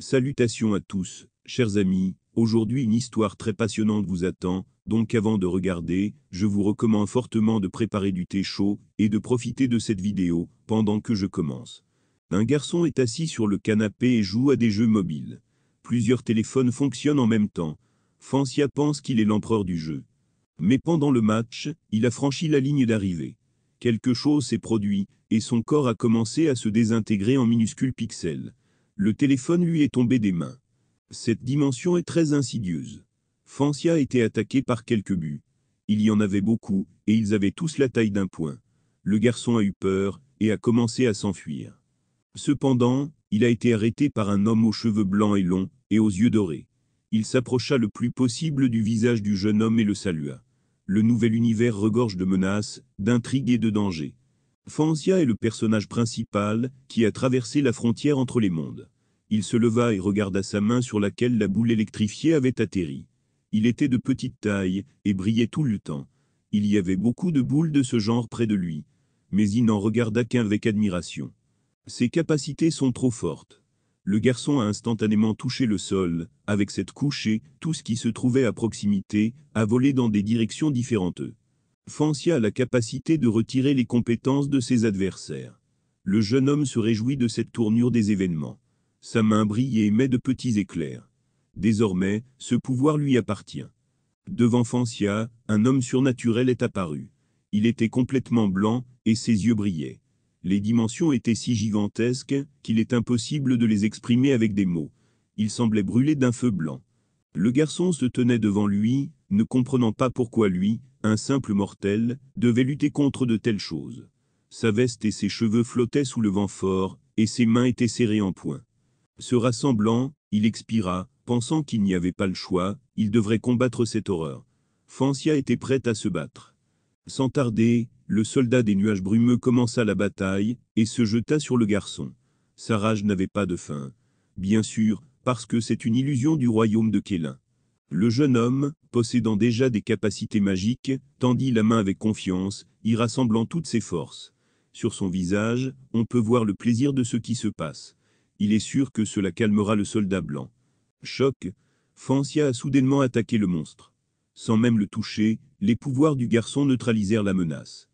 Salutations à tous, chers amis, aujourd'hui une histoire très passionnante vous attend, donc avant de regarder, je vous recommande fortement de préparer du thé chaud, et de profiter de cette vidéo, pendant que je commence. Un garçon est assis sur le canapé et joue à des jeux mobiles. Plusieurs téléphones fonctionnent en même temps. Fancia pense qu'il est l'empereur du jeu. Mais pendant le match, il a franchi la ligne d'arrivée. Quelque chose s'est produit, et son corps a commencé à se désintégrer en minuscules pixels. Le téléphone lui est tombé des mains. Cette dimension est très insidieuse. Fancia été attaqué par quelques buts. Il y en avait beaucoup, et ils avaient tous la taille d'un poing. Le garçon a eu peur, et a commencé à s'enfuir. Cependant, il a été arrêté par un homme aux cheveux blancs et longs, et aux yeux dorés. Il s'approcha le plus possible du visage du jeune homme et le salua. Le nouvel univers regorge de menaces, d'intrigues et de dangers. Fanzia est le personnage principal qui a traversé la frontière entre les mondes. Il se leva et regarda sa main sur laquelle la boule électrifiée avait atterri. Il était de petite taille et brillait tout le temps. Il y avait beaucoup de boules de ce genre près de lui, mais il n'en regarda avec admiration. Ses capacités sont trop fortes. Le garçon a instantanément touché le sol, avec cette couchée, tout ce qui se trouvait à proximité, a volé dans des directions différentes. Fancia a la capacité de retirer les compétences de ses adversaires. Le jeune homme se réjouit de cette tournure des événements. Sa main brille et émet de petits éclairs. Désormais, ce pouvoir lui appartient. Devant Fancia, un homme surnaturel est apparu. Il était complètement blanc, et ses yeux brillaient. Les dimensions étaient si gigantesques qu'il est impossible de les exprimer avec des mots. Il semblait brûler d'un feu blanc. Le garçon se tenait devant lui, ne comprenant pas pourquoi lui, un simple mortel, devait lutter contre de telles choses. Sa veste et ses cheveux flottaient sous le vent fort, et ses mains étaient serrées en poing. Se rassemblant, il expira, pensant qu'il n'y avait pas le choix, il devrait combattre cette horreur. Fancia était prête à se battre. Sans tarder, le soldat des nuages brumeux commença la bataille, et se jeta sur le garçon. Sa rage n'avait pas de fin. Bien sûr, parce que c'est une illusion du royaume de Kélin. Le jeune homme, possédant déjà des capacités magiques, tendit la main avec confiance, y rassemblant toutes ses forces. Sur son visage, on peut voir le plaisir de ce qui se passe. Il est sûr que cela calmera le soldat blanc. Choc, Fancia a soudainement attaqué le monstre. Sans même le toucher, les pouvoirs du garçon neutralisèrent la menace.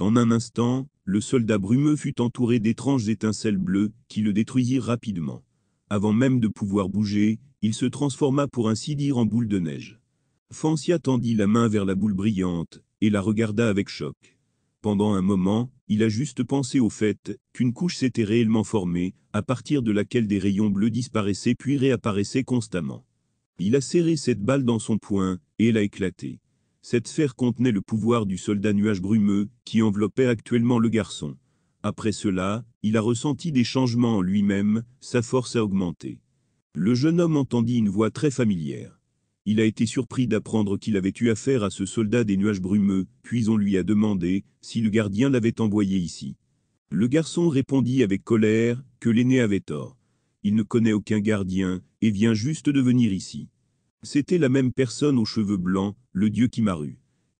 En un instant, le soldat brumeux fut entouré d'étranges étincelles bleues qui le détruisirent rapidement. Avant même de pouvoir bouger, il se transforma pour ainsi dire en boule de neige. Fancia tendit la main vers la boule brillante, et la regarda avec choc. Pendant un moment, il a juste pensé au fait qu'une couche s'était réellement formée, à partir de laquelle des rayons bleus disparaissaient puis réapparaissaient constamment. Il a serré cette balle dans son poing, et elle a éclaté. Cette sphère contenait le pouvoir du soldat nuage brumeux, qui enveloppait actuellement le garçon. Après cela, il a ressenti des changements en lui-même, sa force a augmenté. Le jeune homme entendit une voix très familière. Il a été surpris d'apprendre qu'il avait eu affaire à ce soldat des nuages brumeux, puis on lui a demandé si le gardien l'avait envoyé ici. Le garçon répondit avec colère que l'aîné avait tort. Il ne connaît aucun gardien, et vient juste de venir ici. C'était la même personne aux cheveux blancs, le dieu qui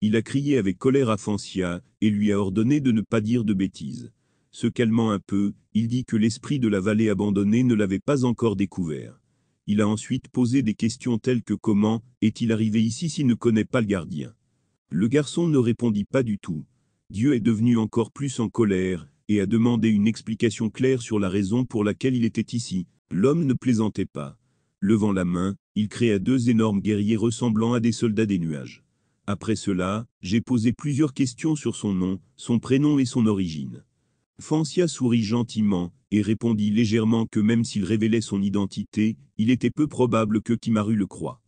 Il a crié avec colère à Fancia, et lui a ordonné de ne pas dire de bêtises. Se calmant un peu, il dit que l'esprit de la vallée abandonnée ne l'avait pas encore découvert. Il a ensuite posé des questions telles que comment est-il arrivé ici s'il ne connaît pas le gardien Le garçon ne répondit pas du tout. Dieu est devenu encore plus en colère et a demandé une explication claire sur la raison pour laquelle il était ici. L'homme ne plaisantait pas. Levant la main, il créa deux énormes guerriers ressemblant à des soldats des nuages. Après cela, j'ai posé plusieurs questions sur son nom, son prénom et son origine. Fancia sourit gentiment, et répondit légèrement que même s'il révélait son identité, il était peu probable que Kimaru le croie.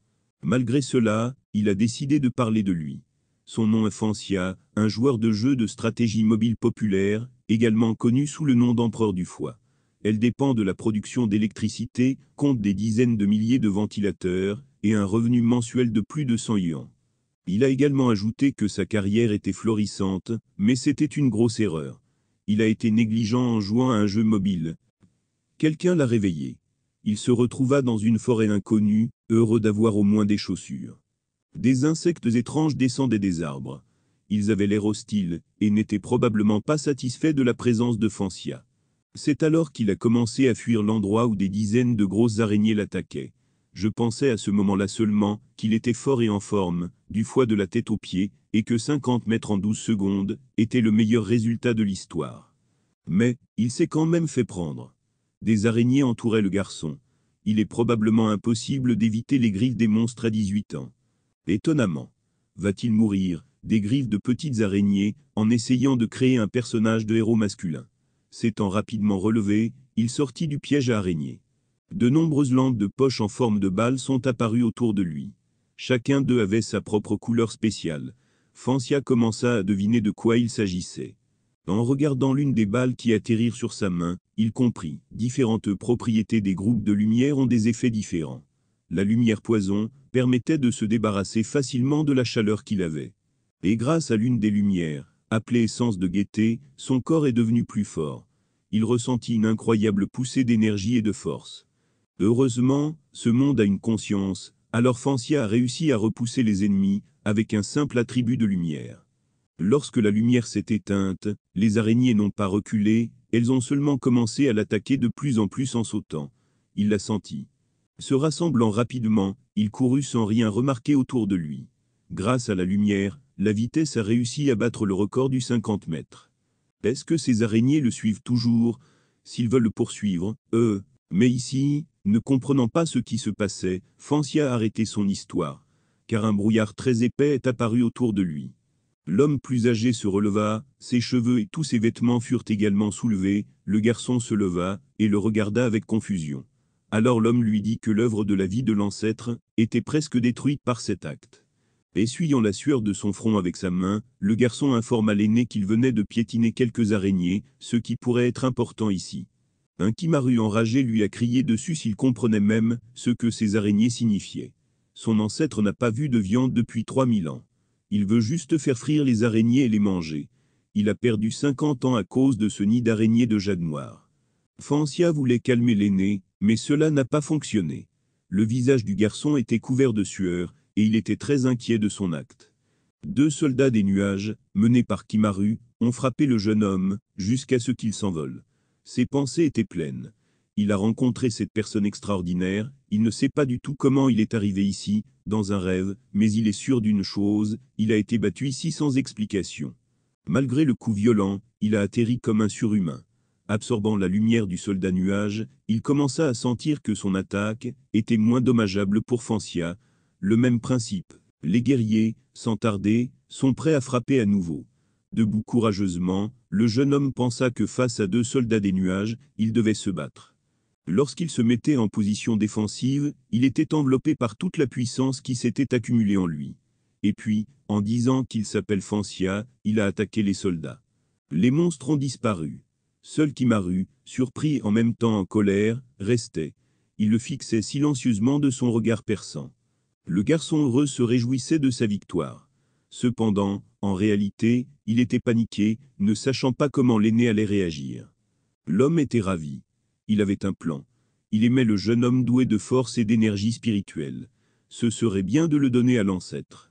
Malgré cela, il a décidé de parler de lui. Son nom est Fancia, un joueur de jeu de stratégie mobile populaire, également connu sous le nom d'empereur du foie. Elle dépend de la production d'électricité, compte des dizaines de milliers de ventilateurs, et un revenu mensuel de plus de 100 yuan. Il a également ajouté que sa carrière était florissante, mais c'était une grosse erreur. Il a été négligent en jouant à un jeu mobile. Quelqu'un l'a réveillé. Il se retrouva dans une forêt inconnue, heureux d'avoir au moins des chaussures. Des insectes étranges descendaient des arbres. Ils avaient l'air hostiles, et n'étaient probablement pas satisfaits de la présence de Fancia. C'est alors qu'il a commencé à fuir l'endroit où des dizaines de grosses araignées l'attaquaient. Je pensais à ce moment-là seulement, qu'il était fort et en forme, du foie de la tête aux pieds, et que 50 mètres en 12 secondes, était le meilleur résultat de l'histoire. Mais, il s'est quand même fait prendre. Des araignées entouraient le garçon. Il est probablement impossible d'éviter les griffes des monstres à 18 ans. Étonnamment. Va-t-il mourir, des griffes de petites araignées, en essayant de créer un personnage de héros masculin S'étant rapidement relevé, il sortit du piège à araignées. De nombreuses lampes de poche en forme de balles sont apparues autour de lui. Chacun d'eux avait sa propre couleur spéciale. Fancia commença à deviner de quoi il s'agissait. En regardant l'une des balles qui atterrirent sur sa main, il comprit. Différentes propriétés des groupes de lumière ont des effets différents. La lumière poison permettait de se débarrasser facilement de la chaleur qu'il avait. Et grâce à l'une des lumières, appelée essence de gaieté, son corps est devenu plus fort. Il ressentit une incroyable poussée d'énergie et de force. Heureusement, ce monde a une conscience, alors Fancia a réussi à repousser les ennemis, avec un simple attribut de lumière. Lorsque la lumière s'est éteinte, les araignées n'ont pas reculé, elles ont seulement commencé à l'attaquer de plus en plus en sautant. Il l'a senti. Se rassemblant rapidement, il courut sans rien remarquer autour de lui. Grâce à la lumière, la vitesse a réussi à battre le record du 50 mètres. Est-ce que ces araignées le suivent toujours S'ils veulent le poursuivre, eux. Mais ici, ne comprenant pas ce qui se passait, Fancia arrêté son histoire, car un brouillard très épais est apparu autour de lui. L'homme plus âgé se releva, ses cheveux et tous ses vêtements furent également soulevés, le garçon se leva, et le regarda avec confusion. Alors l'homme lui dit que l'œuvre de la vie de l'ancêtre était presque détruite par cet acte. Essuyant la sueur de son front avec sa main, le garçon informa l'aîné qu'il venait de piétiner quelques araignées, ce qui pourrait être important ici. Un kimaru enragé lui a crié dessus s'il comprenait même ce que ces araignées signifiaient. Son ancêtre n'a pas vu de viande depuis 3000 ans. Il veut juste faire frire les araignées et les manger. Il a perdu 50 ans à cause de ce nid d'araignées de jade noir. Fancia voulait calmer l'aîné, mais cela n'a pas fonctionné. Le visage du garçon était couvert de sueur, et il était très inquiet de son acte. Deux soldats des nuages, menés par Kimaru, ont frappé le jeune homme, jusqu'à ce qu'il s'envole. Ses pensées étaient pleines. Il a rencontré cette personne extraordinaire, il ne sait pas du tout comment il est arrivé ici, dans un rêve, mais il est sûr d'une chose, il a été battu ici sans explication. Malgré le coup violent, il a atterri comme un surhumain. Absorbant la lumière du soldat nuage, il commença à sentir que son attaque était moins dommageable pour Fancia. Le même principe. Les guerriers, sans tarder, sont prêts à frapper à nouveau. Debout courageusement, le jeune homme pensa que face à deux soldats des nuages, il devait se battre. Lorsqu'il se mettait en position défensive, il était enveloppé par toute la puissance qui s'était accumulée en lui. Et puis, en disant qu'il s'appelle Fancia, il a attaqué les soldats. Les monstres ont disparu. Seul Kimaru, surpris en même temps en colère, restait. Il le fixait silencieusement de son regard perçant. Le garçon heureux se réjouissait de sa victoire. Cependant, en réalité, il était paniqué, ne sachant pas comment l'aîné allait réagir. L'homme était ravi. Il avait un plan. Il aimait le jeune homme doué de force et d'énergie spirituelle. Ce serait bien de le donner à l'ancêtre.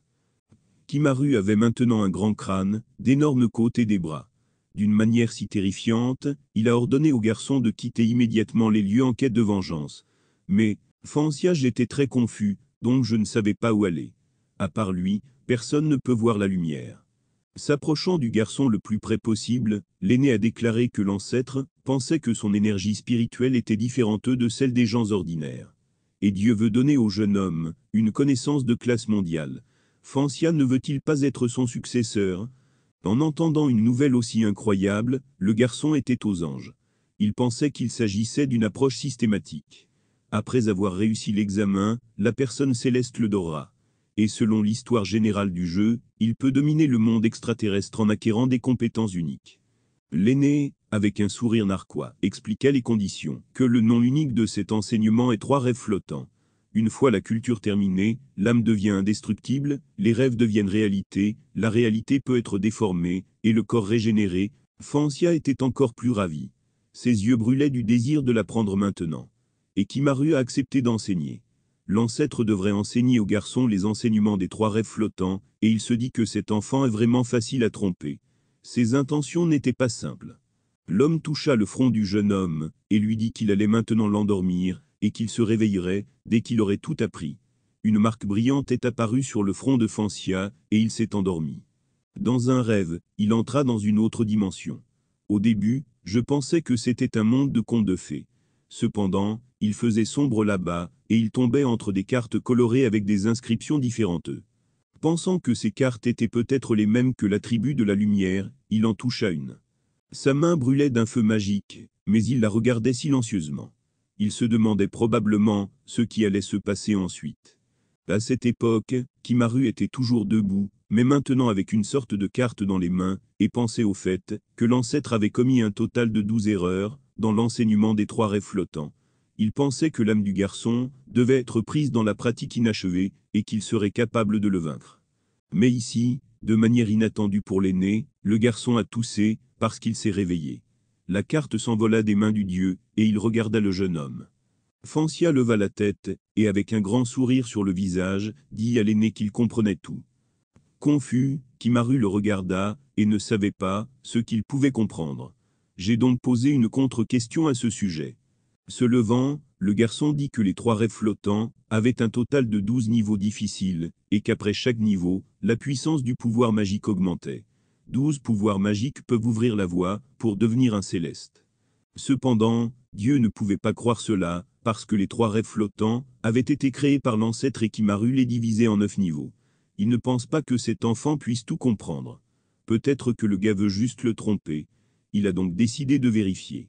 Kimaru avait maintenant un grand crâne, d'énormes côtes et des bras. D'une manière si terrifiante, il a ordonné au garçon de quitter immédiatement les lieux en quête de vengeance. Mais, Fanciage était très confus, donc je ne savais pas où aller. À part lui, personne ne peut voir la lumière. S'approchant du garçon le plus près possible, l'aîné a déclaré que l'ancêtre pensait que son énergie spirituelle était différente de celle des gens ordinaires. Et Dieu veut donner au jeune homme une connaissance de classe mondiale. Fancia ne veut-il pas être son successeur En entendant une nouvelle aussi incroyable, le garçon était aux anges. Il pensait qu'il s'agissait d'une approche systématique. Après avoir réussi l'examen, la personne céleste le dora et selon l'histoire générale du jeu, il peut dominer le monde extraterrestre en acquérant des compétences uniques. L'aîné, avec un sourire narquois, expliqua les conditions, que le nom unique de cet enseignement est trois rêves flottants. Une fois la culture terminée, l'âme devient indestructible, les rêves deviennent réalité, la réalité peut être déformée, et le corps régénéré, Fancia était encore plus ravi. Ses yeux brûlaient du désir de l'apprendre maintenant. Et Kimaru a accepté d'enseigner. L'ancêtre devrait enseigner au garçon les enseignements des trois rêves flottants, et il se dit que cet enfant est vraiment facile à tromper. Ses intentions n'étaient pas simples. L'homme toucha le front du jeune homme, et lui dit qu'il allait maintenant l'endormir, et qu'il se réveillerait, dès qu'il aurait tout appris. Une marque brillante est apparue sur le front de Fancia, et il s'est endormi. Dans un rêve, il entra dans une autre dimension. Au début, je pensais que c'était un monde de contes de fées. Cependant, il faisait sombre là-bas, et il tombait entre des cartes colorées avec des inscriptions différentes. Pensant que ces cartes étaient peut-être les mêmes que la tribu de la lumière, il en toucha une. Sa main brûlait d'un feu magique, mais il la regardait silencieusement. Il se demandait probablement ce qui allait se passer ensuite. À cette époque, Kimaru était toujours debout, mais maintenant avec une sorte de carte dans les mains, et pensait au fait que l'ancêtre avait commis un total de douze erreurs, dans l'enseignement des trois rêves flottants. Il pensait que l'âme du garçon devait être prise dans la pratique inachevée et qu'il serait capable de le vaincre. Mais ici, de manière inattendue pour l'aîné, le garçon a toussé parce qu'il s'est réveillé. La carte s'envola des mains du dieu et il regarda le jeune homme. Fancia leva la tête et avec un grand sourire sur le visage, dit à l'aîné qu'il comprenait tout. Confus, Kimaru le regarda et ne savait pas ce qu'il pouvait comprendre. J'ai donc posé une contre-question à ce sujet. Se levant, le garçon dit que les trois rêves flottants avaient un total de douze niveaux difficiles, et qu'après chaque niveau, la puissance du pouvoir magique augmentait. Douze pouvoirs magiques peuvent ouvrir la voie pour devenir un céleste. Cependant, Dieu ne pouvait pas croire cela, parce que les trois rêves flottants avaient été créés par l'ancêtre et rue les divisait en neuf niveaux. Il ne pense pas que cet enfant puisse tout comprendre. Peut-être que le gars veut juste le tromper, il a donc décidé de vérifier.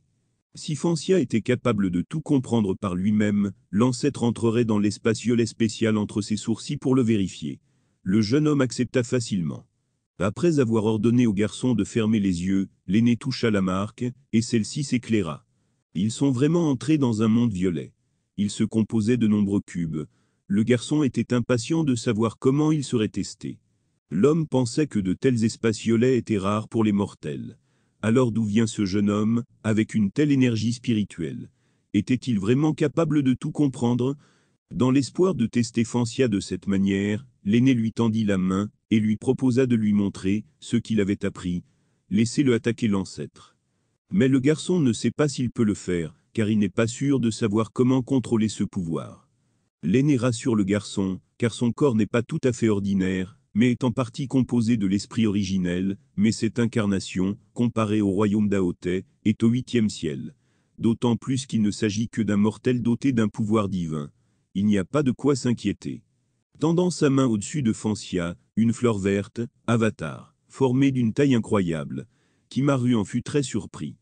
Si Fancia était capable de tout comprendre par lui-même, l'ancêtre entrerait dans l'espace violet spécial entre ses sourcils pour le vérifier. Le jeune homme accepta facilement. Après avoir ordonné au garçon de fermer les yeux, l'aîné toucha la marque, et celle-ci s'éclaira. Ils sont vraiment entrés dans un monde violet. Il se composait de nombreux cubes. Le garçon était impatient de savoir comment il serait testé. L'homme pensait que de tels espaces violets étaient rares pour les mortels. Alors d'où vient ce jeune homme, avec une telle énergie spirituelle Était-il vraiment capable de tout comprendre Dans l'espoir de tester Fancia de cette manière, l'aîné lui tendit la main, et lui proposa de lui montrer ce qu'il avait appris. Laissez-le attaquer l'ancêtre. Mais le garçon ne sait pas s'il peut le faire, car il n'est pas sûr de savoir comment contrôler ce pouvoir. L'aîné rassure le garçon, car son corps n'est pas tout à fait ordinaire, mais est en partie composée de l'esprit originel, mais cette incarnation, comparée au royaume d'Aoté, est au huitième ciel. D'autant plus qu'il ne s'agit que d'un mortel doté d'un pouvoir divin. Il n'y a pas de quoi s'inquiéter. Tendant sa main au-dessus de Fancia, une fleur verte, avatar, formée d'une taille incroyable, Kimaru en fut très surpris.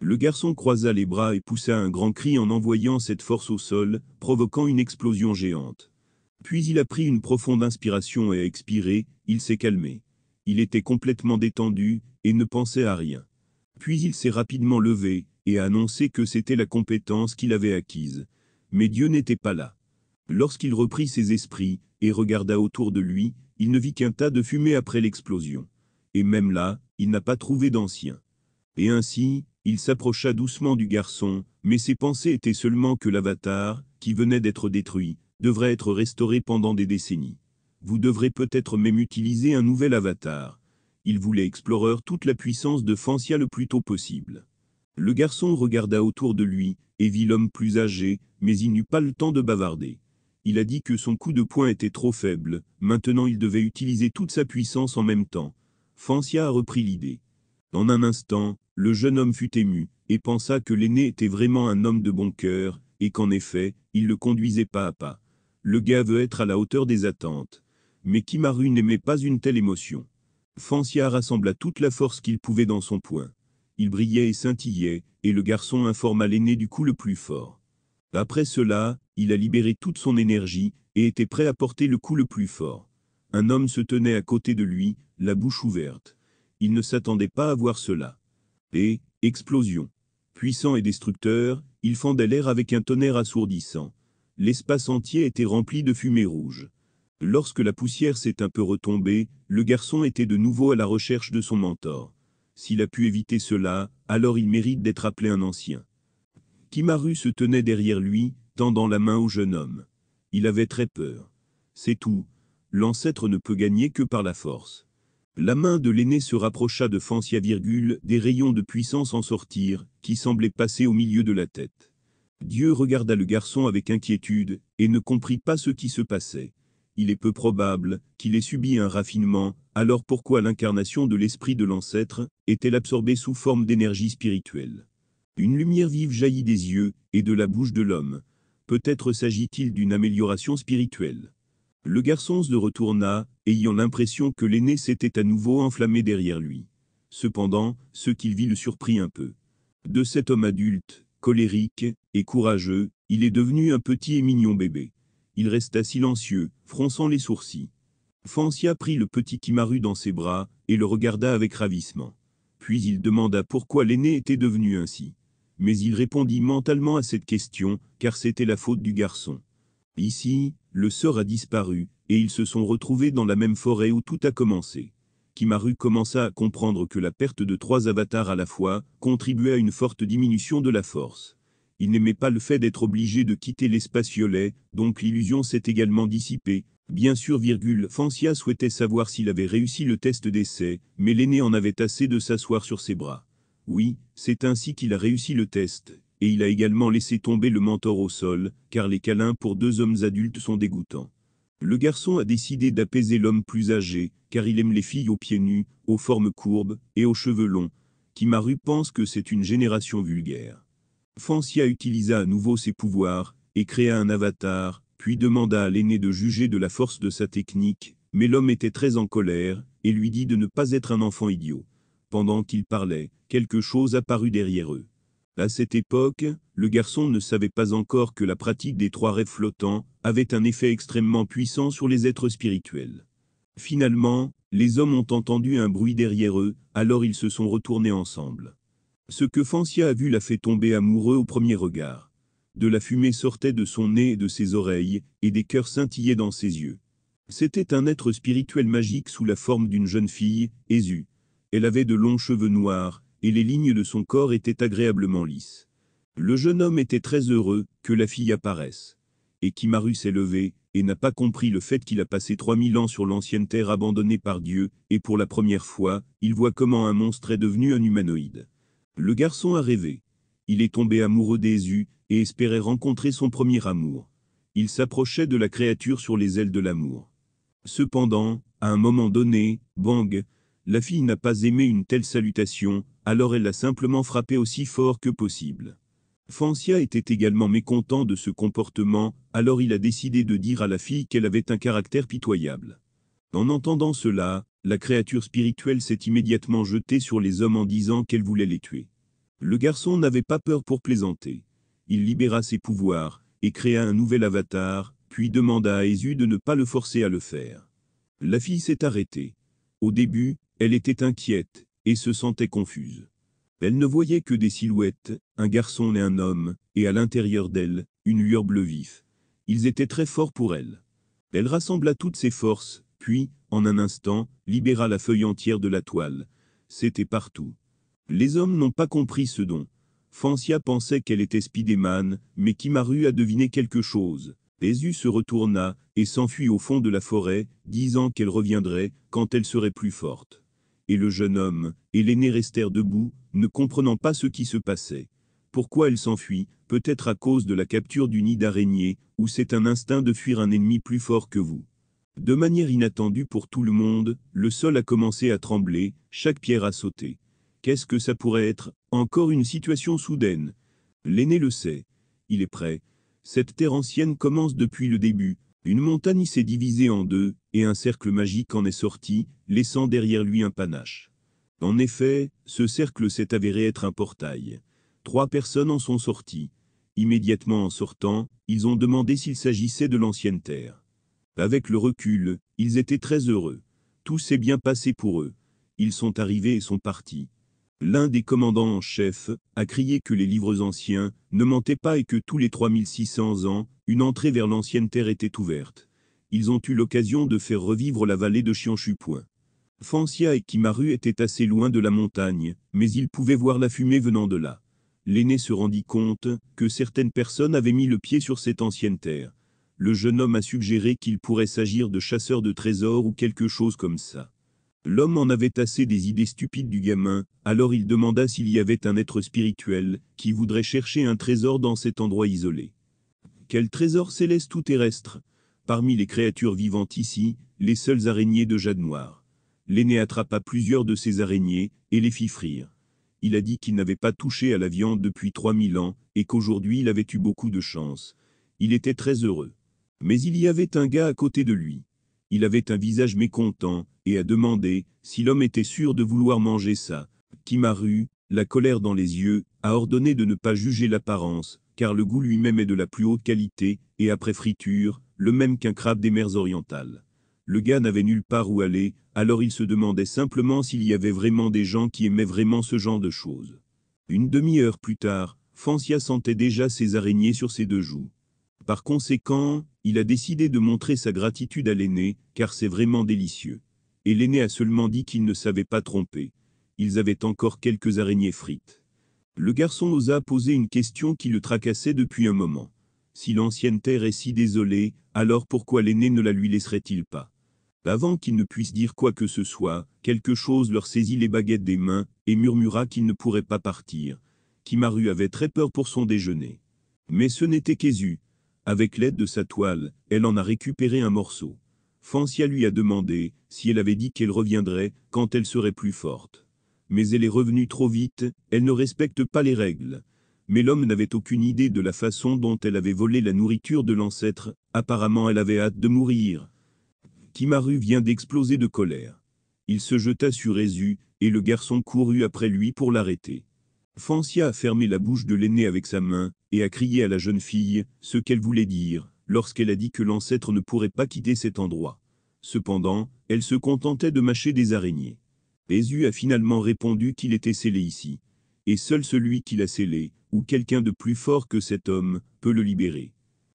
Le garçon croisa les bras et poussa un grand cri en envoyant cette force au sol, provoquant une explosion géante. Puis il a pris une profonde inspiration et a expiré, il s'est calmé. Il était complètement détendu, et ne pensait à rien. Puis il s'est rapidement levé, et a annoncé que c'était la compétence qu'il avait acquise. Mais Dieu n'était pas là. Lorsqu'il reprit ses esprits, et regarda autour de lui, il ne vit qu'un tas de fumée après l'explosion. Et même là, il n'a pas trouvé d'ancien. Et ainsi, il s'approcha doucement du garçon, mais ses pensées étaient seulement que l'avatar, qui venait d'être détruit, devrait être restauré pendant des décennies. Vous devrez peut-être même utiliser un nouvel avatar. Il voulait Explorer toute la puissance de Fancia le plus tôt possible. Le garçon regarda autour de lui, et vit l'homme plus âgé, mais il n'eut pas le temps de bavarder. Il a dit que son coup de poing était trop faible, maintenant il devait utiliser toute sa puissance en même temps. Fancia a repris l'idée. En un instant, le jeune homme fut ému, et pensa que l'aîné était vraiment un homme de bon cœur, et qu'en effet, il le conduisait pas à pas. Le gars veut être à la hauteur des attentes. Mais Kimaru n'aimait pas une telle émotion. Fancia rassembla toute la force qu'il pouvait dans son poing. Il brillait et scintillait, et le garçon informa l'aîné du coup le plus fort. Après cela, il a libéré toute son énergie, et était prêt à porter le coup le plus fort. Un homme se tenait à côté de lui, la bouche ouverte. Il ne s'attendait pas à voir cela. Et, explosion. Puissant et destructeur, il fendait l'air avec un tonnerre assourdissant l'espace entier était rempli de fumée rouge. Lorsque la poussière s'est un peu retombée, le garçon était de nouveau à la recherche de son mentor. S'il a pu éviter cela, alors il mérite d'être appelé un ancien. Kimaru se tenait derrière lui, tendant la main au jeune homme. Il avait très peur. C'est tout. L'ancêtre ne peut gagner que par la force. La main de l'aîné se rapprocha de Fancia virgule, des rayons de puissance en sortir, qui semblaient passer au milieu de la tête. Dieu regarda le garçon avec inquiétude, et ne comprit pas ce qui se passait. Il est peu probable qu'il ait subi un raffinement, alors pourquoi l'incarnation de l'esprit de l'ancêtre est-elle absorbée sous forme d'énergie spirituelle Une lumière vive jaillit des yeux et de la bouche de l'homme. Peut-être s'agit-il d'une amélioration spirituelle. Le garçon se retourna, ayant l'impression que l'aîné s'était à nouveau enflammé derrière lui. Cependant, ce qu'il vit le surprit un peu. De cet homme adulte, Colérique et courageux, il est devenu un petit et mignon bébé. Il resta silencieux, fronçant les sourcils. Fancia prit le petit Kimaru dans ses bras et le regarda avec ravissement. Puis il demanda pourquoi l'aîné était devenu ainsi. Mais il répondit mentalement à cette question, car c'était la faute du garçon. Ici, le sort a disparu, et ils se sont retrouvés dans la même forêt où tout a commencé. Kimaru commença à comprendre que la perte de trois avatars à la fois contribuait à une forte diminution de la force. Il n'aimait pas le fait d'être obligé de quitter l'espace violet, donc l'illusion s'est également dissipée. Bien sûr, virgule, Fancia souhaitait savoir s'il avait réussi le test d'essai, mais l'aîné en avait assez de s'asseoir sur ses bras. Oui, c'est ainsi qu'il a réussi le test, et il a également laissé tomber le mentor au sol, car les câlins pour deux hommes adultes sont dégoûtants. Le garçon a décidé d'apaiser l'homme plus âgé, car il aime les filles aux pieds nus, aux formes courbes et aux cheveux longs, qui Maru pense que c'est une génération vulgaire. Fancia utilisa à nouveau ses pouvoirs, et créa un avatar, puis demanda à l'aîné de juger de la force de sa technique, mais l'homme était très en colère, et lui dit de ne pas être un enfant idiot. Pendant qu'il parlait, quelque chose apparut derrière eux. À cette époque, le garçon ne savait pas encore que la pratique des trois rêves flottants avait un effet extrêmement puissant sur les êtres spirituels. Finalement, les hommes ont entendu un bruit derrière eux, alors ils se sont retournés ensemble. Ce que Fancia a vu l'a fait tomber amoureux au premier regard. De la fumée sortait de son nez et de ses oreilles, et des cœurs scintillaient dans ses yeux. C'était un être spirituel magique sous la forme d'une jeune fille, Ésu. Elle avait de longs cheveux noirs, et les lignes de son corps étaient agréablement lisses. Le jeune homme était très heureux que la fille apparaisse. Kimaru s'est levé, et n'a pas compris le fait qu'il a passé 3000 ans sur l'ancienne terre abandonnée par Dieu, et pour la première fois, il voit comment un monstre est devenu un humanoïde. Le garçon a rêvé. Il est tombé amoureux d'Esu, et espérait rencontrer son premier amour. Il s'approchait de la créature sur les ailes de l'amour. Cependant, à un moment donné, bang, la fille n'a pas aimé une telle salutation, alors elle l'a simplement frappé aussi fort que possible. Fancia était également mécontent de ce comportement, alors il a décidé de dire à la fille qu'elle avait un caractère pitoyable. En entendant cela, la créature spirituelle s'est immédiatement jetée sur les hommes en disant qu'elle voulait les tuer. Le garçon n'avait pas peur pour plaisanter. Il libéra ses pouvoirs, et créa un nouvel avatar, puis demanda à Esu de ne pas le forcer à le faire. La fille s'est arrêtée. Au début, elle était inquiète, et se sentait confuse. Elle ne voyait que des silhouettes, un garçon et un homme, et à l'intérieur d'elle, une lueur bleu vif. Ils étaient très forts pour elle. Elle rassembla toutes ses forces, puis, en un instant, libéra la feuille entière de la toile. C'était partout. Les hommes n'ont pas compris ce don. Fancia pensait qu'elle était Spiderman, mais Kimaru a deviné quelque chose. Ezu se retourna et s'enfuit au fond de la forêt, disant qu'elle reviendrait quand elle serait plus forte et le jeune homme, et l'aîné restèrent debout, ne comprenant pas ce qui se passait. Pourquoi elle s'enfuit, peut-être à cause de la capture du nid d'araignée, ou c'est un instinct de fuir un ennemi plus fort que vous. De manière inattendue pour tout le monde, le sol a commencé à trembler, chaque pierre a sauté. Qu'est-ce que ça pourrait être Encore une situation soudaine. L'aîné le sait. Il est prêt. Cette terre ancienne commence depuis le début, une montagne s'est divisée en deux, et un cercle magique en est sorti, laissant derrière lui un panache. En effet, ce cercle s'est avéré être un portail. Trois personnes en sont sorties. Immédiatement en sortant, ils ont demandé s'il s'agissait de l'ancienne terre. Avec le recul, ils étaient très heureux. Tout s'est bien passé pour eux. Ils sont arrivés et sont partis. L'un des commandants en chef a crié que les livres anciens ne mentaient pas et que tous les 3600 ans, une entrée vers l'ancienne terre était ouverte. Ils ont eu l'occasion de faire revivre la vallée de Chianchupoint. Fancia et Kimaru étaient assez loin de la montagne, mais ils pouvaient voir la fumée venant de là. L'aîné se rendit compte que certaines personnes avaient mis le pied sur cette ancienne terre. Le jeune homme a suggéré qu'il pourrait s'agir de chasseurs de trésors ou quelque chose comme ça. L'homme en avait assez des idées stupides du gamin, alors il demanda s'il y avait un être spirituel, qui voudrait chercher un trésor dans cet endroit isolé. Quel trésor céleste ou terrestre Parmi les créatures vivantes ici, les seules araignées de jade noire. L'aîné attrapa plusieurs de ces araignées, et les fit frire. Il a dit qu'il n'avait pas touché à la viande depuis 3000 ans, et qu'aujourd'hui il avait eu beaucoup de chance. Il était très heureux. Mais il y avait un gars à côté de lui. Il avait un visage mécontent, et a demandé si l'homme était sûr de vouloir manger ça. Kimaru, la colère dans les yeux, a ordonné de ne pas juger l'apparence, car le goût lui-même est de la plus haute qualité, et après friture, le même qu'un crabe des mers orientales. Le gars n'avait nulle part où aller, alors il se demandait simplement s'il y avait vraiment des gens qui aimaient vraiment ce genre de choses. Une demi-heure plus tard, Fancia sentait déjà ses araignées sur ses deux joues. Par conséquent, il a décidé de montrer sa gratitude à l'aîné, car c'est vraiment délicieux et l'aîné a seulement dit qu'il ne savait pas tromper. Ils avaient encore quelques araignées frites. Le garçon osa poser une question qui le tracassait depuis un moment. Si l'ancienne terre est si désolée, alors pourquoi l'aîné ne la lui laisserait-il pas Avant qu'il ne puisse dire quoi que ce soit, quelque chose leur saisit les baguettes des mains et murmura qu'il ne pourrait pas partir. Kimaru avait très peur pour son déjeuner. Mais ce n'était qu'Ezu. Avec l'aide de sa toile, elle en a récupéré un morceau. Fancia lui a demandé si elle avait dit qu'elle reviendrait quand elle serait plus forte. Mais elle est revenue trop vite, elle ne respecte pas les règles. Mais l'homme n'avait aucune idée de la façon dont elle avait volé la nourriture de l'ancêtre, apparemment elle avait hâte de mourir. Kimaru vient d'exploser de colère. Il se jeta sur Ezu, et le garçon courut après lui pour l'arrêter. Fancia a fermé la bouche de l'aîné avec sa main, et a crié à la jeune fille, ce qu'elle voulait dire lorsqu'elle a dit que l'ancêtre ne pourrait pas quitter cet endroit. Cependant, elle se contentait de mâcher des araignées. Jésus a finalement répondu qu'il était scellé ici. Et seul celui qui l'a scellé, ou quelqu'un de plus fort que cet homme, peut le libérer.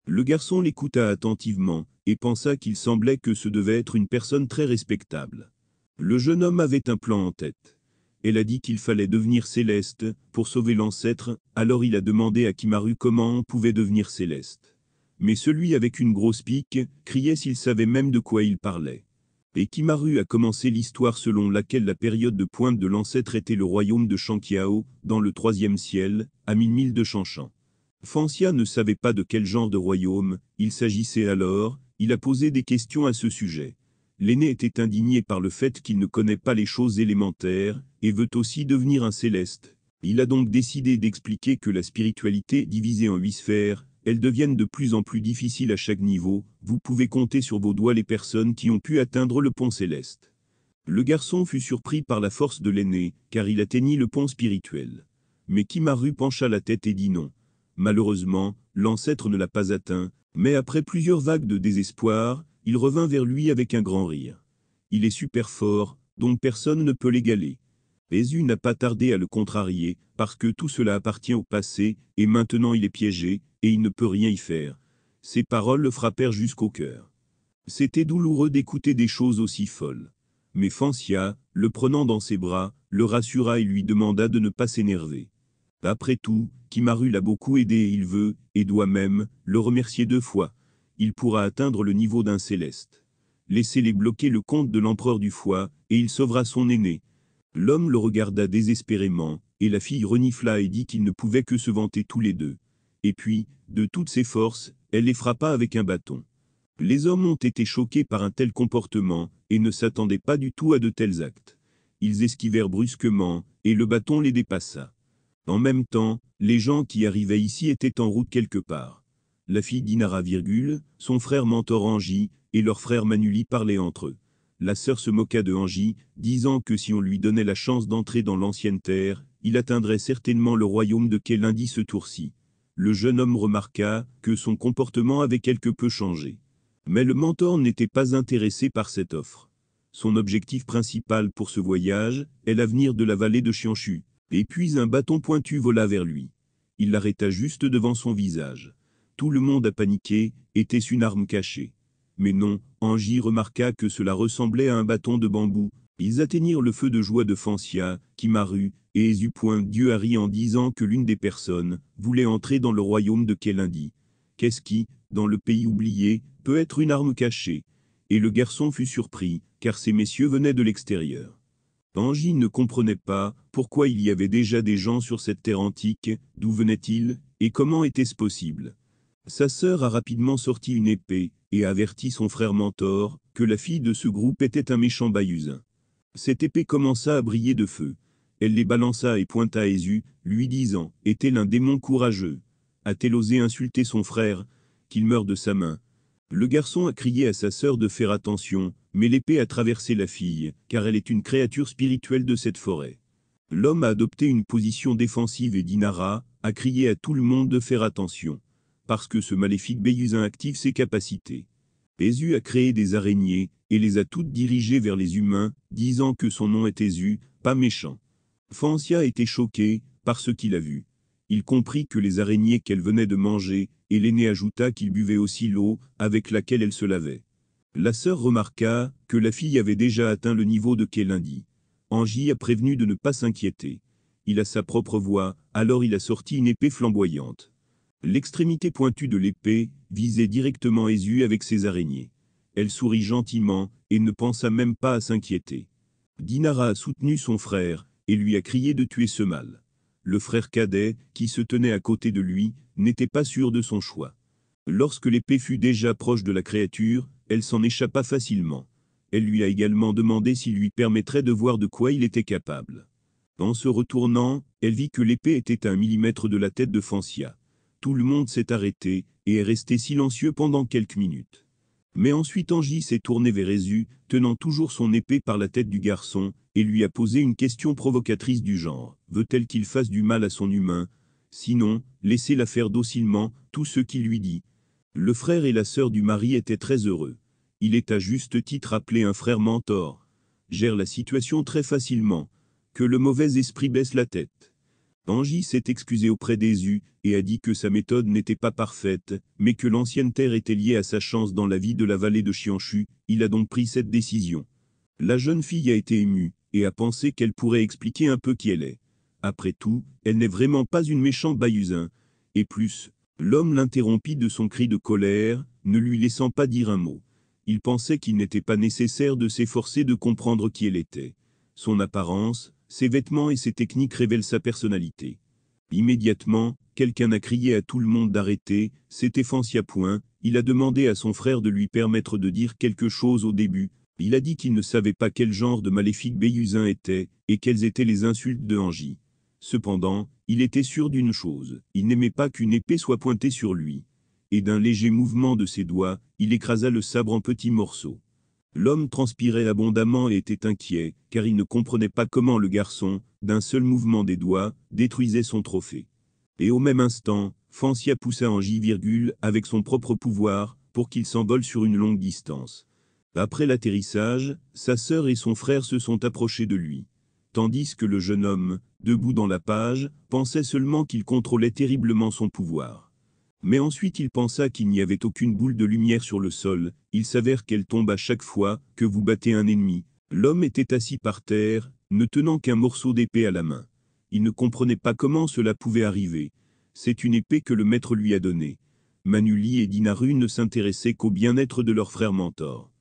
Le garçon l'écouta attentivement, et pensa qu'il semblait que ce devait être une personne très respectable. Le jeune homme avait un plan en tête. Elle a dit qu'il fallait devenir céleste, pour sauver l'ancêtre, alors il a demandé à Kimaru comment on pouvait devenir céleste. Mais celui avec une grosse pique criait s'il savait même de quoi il parlait. Et Kimaru a commencé l'histoire selon laquelle la période de pointe de l'ancêtre était le royaume de Shankiao, dans le troisième ciel, à mille milles de Shanshan. Fancia ne savait pas de quel genre de royaume il s'agissait alors, il a posé des questions à ce sujet. L'aîné était indigné par le fait qu'il ne connaît pas les choses élémentaires, et veut aussi devenir un céleste. Il a donc décidé d'expliquer que la spiritualité divisée en huit sphères elles deviennent de plus en plus difficiles à chaque niveau, vous pouvez compter sur vos doigts les personnes qui ont pu atteindre le pont céleste. Le garçon fut surpris par la force de l'aîné, car il atteignit le pont spirituel. Mais Kimaru pencha la tête et dit non. Malheureusement, l'ancêtre ne l'a pas atteint, mais après plusieurs vagues de désespoir, il revint vers lui avec un grand rire. Il est super fort, donc personne ne peut l'égaler. Jésus n'a pas tardé à le contrarier, parce que tout cela appartient au passé, et maintenant il est piégé, et il ne peut rien y faire. Ces paroles le frappèrent jusqu'au cœur. C'était douloureux d'écouter des choses aussi folles. Mais Fancia, le prenant dans ses bras, le rassura et lui demanda de ne pas s'énerver. Après tout, Kimaru l'a beaucoup aidé et il veut, et doit même, le remercier deux fois. Il pourra atteindre le niveau d'un céleste. Laissez-les bloquer le compte de l'empereur du foie, et il sauvera son aîné. L'homme le regarda désespérément, et la fille renifla et dit qu'il ne pouvait que se vanter tous les deux. Et puis, de toutes ses forces, elle les frappa avec un bâton. Les hommes ont été choqués par un tel comportement, et ne s'attendaient pas du tout à de tels actes. Ils esquivèrent brusquement, et le bâton les dépassa. En même temps, les gens qui arrivaient ici étaient en route quelque part. La fille d'Inara, son frère Mentor Angie, et leur frère Manuli parlaient entre eux la sœur se moqua de Angie, disant que si on lui donnait la chance d'entrer dans l'ancienne terre, il atteindrait certainement le royaume de quel ce tour-ci. Le jeune homme remarqua que son comportement avait quelque peu changé. Mais le mentor n'était pas intéressé par cette offre. Son objectif principal pour ce voyage est l'avenir de la vallée de Chianchu. Et puis un bâton pointu vola vers lui. Il l'arrêta juste devant son visage. Tout le monde a paniqué, était une arme cachée. Mais non, Angie remarqua que cela ressemblait à un bâton de bambou. Ils atteignirent le feu de joie de Fancia, qui marut, et eut point Dieu Harry en disant que l'une des personnes voulait entrer dans le royaume de Kelindi. Qu'est-ce qui, dans le pays oublié, peut être une arme cachée Et le garçon fut surpris, car ces messieurs venaient de l'extérieur. Angie ne comprenait pas pourquoi il y avait déjà des gens sur cette terre antique, d'où venaient-ils, et comment était-ce possible. Sa sœur a rapidement sorti une épée, et a averti son frère mentor, que la fille de ce groupe était un méchant baïusin. Cette épée commença à briller de feu. Elle les balança et pointa à Ésu, lui disant, « Est-elle un démon courageux A-t-elle osé insulter son frère Qu'il meure de sa main. » Le garçon a crié à sa sœur de faire attention, mais l'épée a traversé la fille, car elle est une créature spirituelle de cette forêt. L'homme a adopté une position défensive et Dinara a crié à tout le monde de faire attention parce que ce maléfique béusin active ses capacités. Bézu a créé des araignées, et les a toutes dirigées vers les humains, disant que son nom était Ésu, pas méchant. Fancia était choqué par ce qu'il a vu. Il comprit que les araignées qu'elle venait de manger, et l'aîné ajouta qu'il buvait aussi l'eau, avec laquelle elle se lavait. La sœur remarqua, que la fille avait déjà atteint le niveau de quai Angie a prévenu de ne pas s'inquiéter. Il a sa propre voix, alors il a sorti une épée flamboyante. L'extrémité pointue de l'épée visait directement Ésu avec ses araignées. Elle sourit gentiment et ne pensa même pas à s'inquiéter. Dinara a soutenu son frère et lui a crié de tuer ce mâle. Le frère cadet, qui se tenait à côté de lui, n'était pas sûr de son choix. Lorsque l'épée fut déjà proche de la créature, elle s'en échappa facilement. Elle lui a également demandé s'il lui permettrait de voir de quoi il était capable. En se retournant, elle vit que l'épée était à un millimètre de la tête de Fancia. Tout le monde s'est arrêté et est resté silencieux pendant quelques minutes. Mais ensuite Angie s'est tourné vers Résus tenant toujours son épée par la tête du garçon, et lui a posé une question provocatrice du genre « Veut-elle qu'il fasse du mal à son humain Sinon, laissez-la faire docilement tout ce qu'il lui dit. » Le frère et la sœur du mari étaient très heureux. Il est à juste titre appelé un frère mentor. Gère la situation très facilement. Que le mauvais esprit baisse la tête. Angie s'est excusé auprès des U et a dit que sa méthode n'était pas parfaite, mais que l'ancienne terre était liée à sa chance dans la vie de la vallée de Chianchu, il a donc pris cette décision. La jeune fille a été émue et a pensé qu'elle pourrait expliquer un peu qui elle est. Après tout, elle n'est vraiment pas une méchante Bayusin. Et plus, l'homme l'interrompit de son cri de colère, ne lui laissant pas dire un mot. Il pensait qu'il n'était pas nécessaire de s'efforcer de comprendre qui elle était. Son apparence, ses vêtements et ses techniques révèlent sa personnalité. Immédiatement, quelqu'un a crié à tout le monde d'arrêter, c'était Fancy point, il a demandé à son frère de lui permettre de dire quelque chose au début, il a dit qu'il ne savait pas quel genre de maléfique béusin était, et quelles étaient les insultes de Angie. Cependant, il était sûr d'une chose, il n'aimait pas qu'une épée soit pointée sur lui. Et d'un léger mouvement de ses doigts, il écrasa le sabre en petits morceaux. L'homme transpirait abondamment et était inquiet, car il ne comprenait pas comment le garçon, d'un seul mouvement des doigts, détruisait son trophée. Et au même instant, Fancia poussa en J, avec son propre pouvoir, pour qu'il s'envole sur une longue distance. Après l'atterrissage, sa sœur et son frère se sont approchés de lui. Tandis que le jeune homme, debout dans la page, pensait seulement qu'il contrôlait terriblement son pouvoir. Mais ensuite il pensa qu'il n'y avait aucune boule de lumière sur le sol, il s'avère qu'elle tombe à chaque fois que vous battez un ennemi. L'homme était assis par terre, ne tenant qu'un morceau d'épée à la main. Il ne comprenait pas comment cela pouvait arriver. C'est une épée que le maître lui a donnée. Manuli et Dinaru ne s'intéressaient qu'au bien-être de leur frère mentor.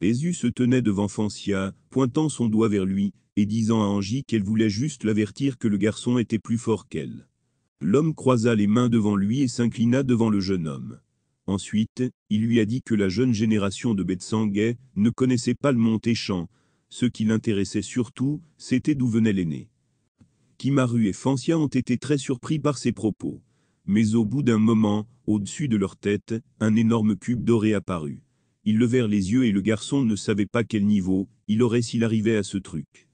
Ezu se tenait devant Fancia, pointant son doigt vers lui, et disant à Angie qu'elle voulait juste l'avertir que le garçon était plus fort qu'elle. L'homme croisa les mains devant lui et s'inclina devant le jeune homme. Ensuite, il lui a dit que la jeune génération de Betsangais ne connaissait pas le Monté-Champ. Ce qui l'intéressait surtout, c'était d'où venait l'aîné. Kimaru et Fancia ont été très surpris par ces propos. Mais au bout d'un moment, au-dessus de leur tête, un énorme cube doré apparut. Ils levèrent les yeux et le garçon ne savait pas quel niveau il aurait s'il arrivait à ce truc.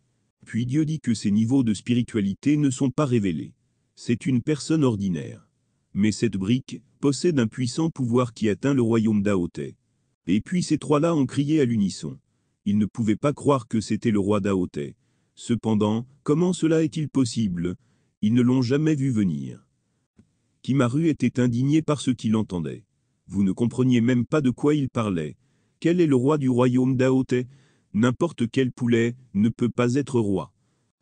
Puis Dieu dit que ces niveaux de spiritualité ne sont pas révélés c'est une personne ordinaire. Mais cette brique possède un puissant pouvoir qui atteint le royaume d'Aote. Et puis ces trois-là ont crié à l'unisson. Ils ne pouvaient pas croire que c'était le roi d'Aoté. Cependant, comment cela est-il possible Ils ne l'ont jamais vu venir. Kimaru était indigné par ce qu'il entendait. Vous ne compreniez même pas de quoi il parlait. Quel est le roi du royaume d'Aote N'importe quel poulet ne peut pas être roi.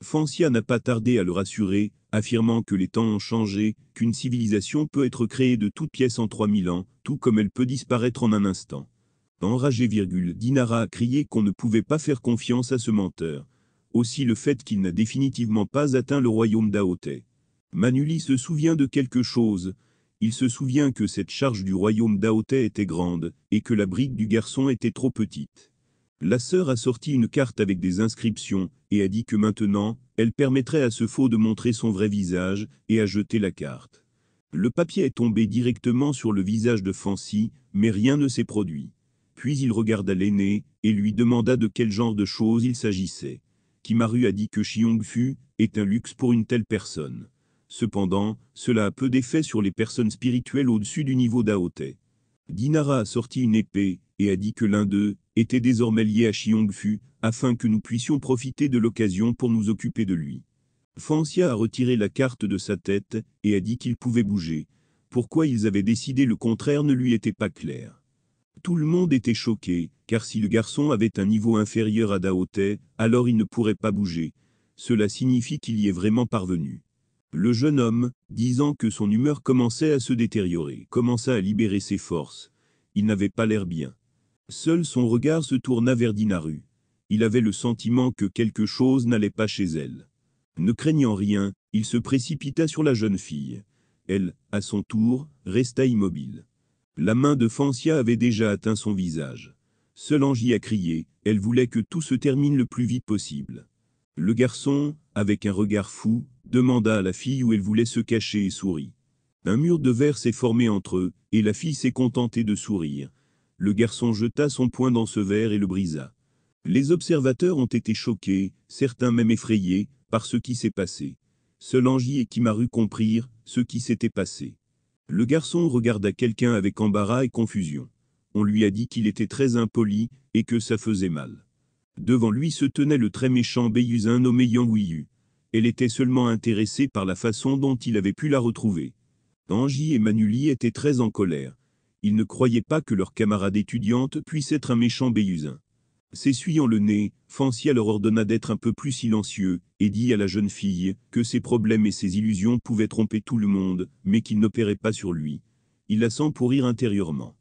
Fancia n'a pas tardé à le rassurer, affirmant que les temps ont changé, qu'une civilisation peut être créée de toutes pièces en 3000 ans, tout comme elle peut disparaître en un instant. Enragé, virgule, Dinara a crié qu'on ne pouvait pas faire confiance à ce menteur. Aussi le fait qu'il n'a définitivement pas atteint le royaume d'Aote. Manuli se souvient de quelque chose. Il se souvient que cette charge du royaume d'Aoté était grande, et que la brique du garçon était trop petite. La sœur a sorti une carte avec des inscriptions, et a dit que maintenant, elle permettrait à ce faux de montrer son vrai visage, et a jeté la carte. Le papier est tombé directement sur le visage de Fancy, mais rien ne s'est produit. Puis il regarda l'aîné, et lui demanda de quel genre de choses il s'agissait. Kimaru a dit que Fu est un luxe pour une telle personne. Cependant, cela a peu d'effet sur les personnes spirituelles au-dessus du niveau d'Aote. Dinara a sorti une épée, et a dit que l'un d'eux était désormais lié à Fu, afin que nous puissions profiter de l'occasion pour nous occuper de lui. Fancia a retiré la carte de sa tête et a dit qu'il pouvait bouger. Pourquoi ils avaient décidé le contraire ne lui était pas clair. Tout le monde était choqué, car si le garçon avait un niveau inférieur à Daote, alors il ne pourrait pas bouger. Cela signifie qu'il y est vraiment parvenu. Le jeune homme, disant que son humeur commençait à se détériorer, commença à libérer ses forces. Il n'avait pas l'air bien. Seul son regard se tourna vers Dinaru. Il avait le sentiment que quelque chose n'allait pas chez elle. Ne craignant rien, il se précipita sur la jeune fille. Elle, à son tour, resta immobile. La main de Fancia avait déjà atteint son visage. Seul Angie a crié, elle voulait que tout se termine le plus vite possible. Le garçon, avec un regard fou, demanda à la fille où elle voulait se cacher et sourit. Un mur de verre s'est formé entre eux, et la fille s'est contentée de sourire, le garçon jeta son poing dans ce verre et le brisa. Les observateurs ont été choqués, certains même effrayés, par ce qui s'est passé. Seul Angie et Kimaru comprirent ce qui s'était passé. Le garçon regarda quelqu'un avec embarras et confusion. On lui a dit qu'il était très impoli et que ça faisait mal. Devant lui se tenait le très méchant béusin nommé Yang Elle était seulement intéressée par la façon dont il avait pu la retrouver. Angie et Manuli étaient très en colère. Ils ne croyaient pas que leur camarade étudiante puisse être un méchant Béusin. S'essuyant le nez, Fancia leur ordonna d'être un peu plus silencieux, et dit à la jeune fille que ses problèmes et ses illusions pouvaient tromper tout le monde, mais qu'il n'opérait pas sur lui. Il la sent pourrir intérieurement.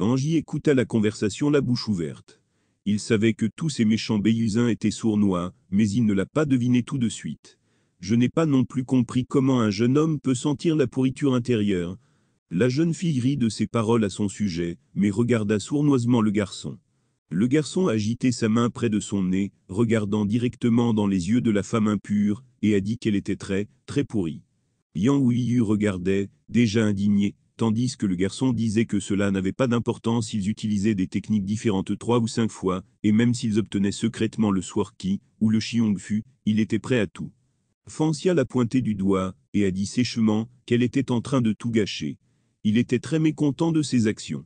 Angie écouta la conversation la bouche ouverte. Il savait que tous ces méchants Béusins étaient sournois, mais il ne l'a pas deviné tout de suite. Je n'ai pas non plus compris comment un jeune homme peut sentir la pourriture intérieure, la jeune fille rit de ses paroles à son sujet, mais regarda sournoisement le garçon. Le garçon agitait sa main près de son nez, regardant directement dans les yeux de la femme impure, et a dit qu'elle était très, très pourrie. Yang Yu regardait, déjà indigné, tandis que le garçon disait que cela n'avait pas d'importance s'ils utilisaient des techniques différentes trois ou cinq fois, et même s'ils obtenaient secrètement le Swarki, ou le chi-ong-fu, il était prêt à tout. Fancia l'a pointé du doigt, et a dit sèchement qu'elle était en train de tout gâcher il était très mécontent de ses actions.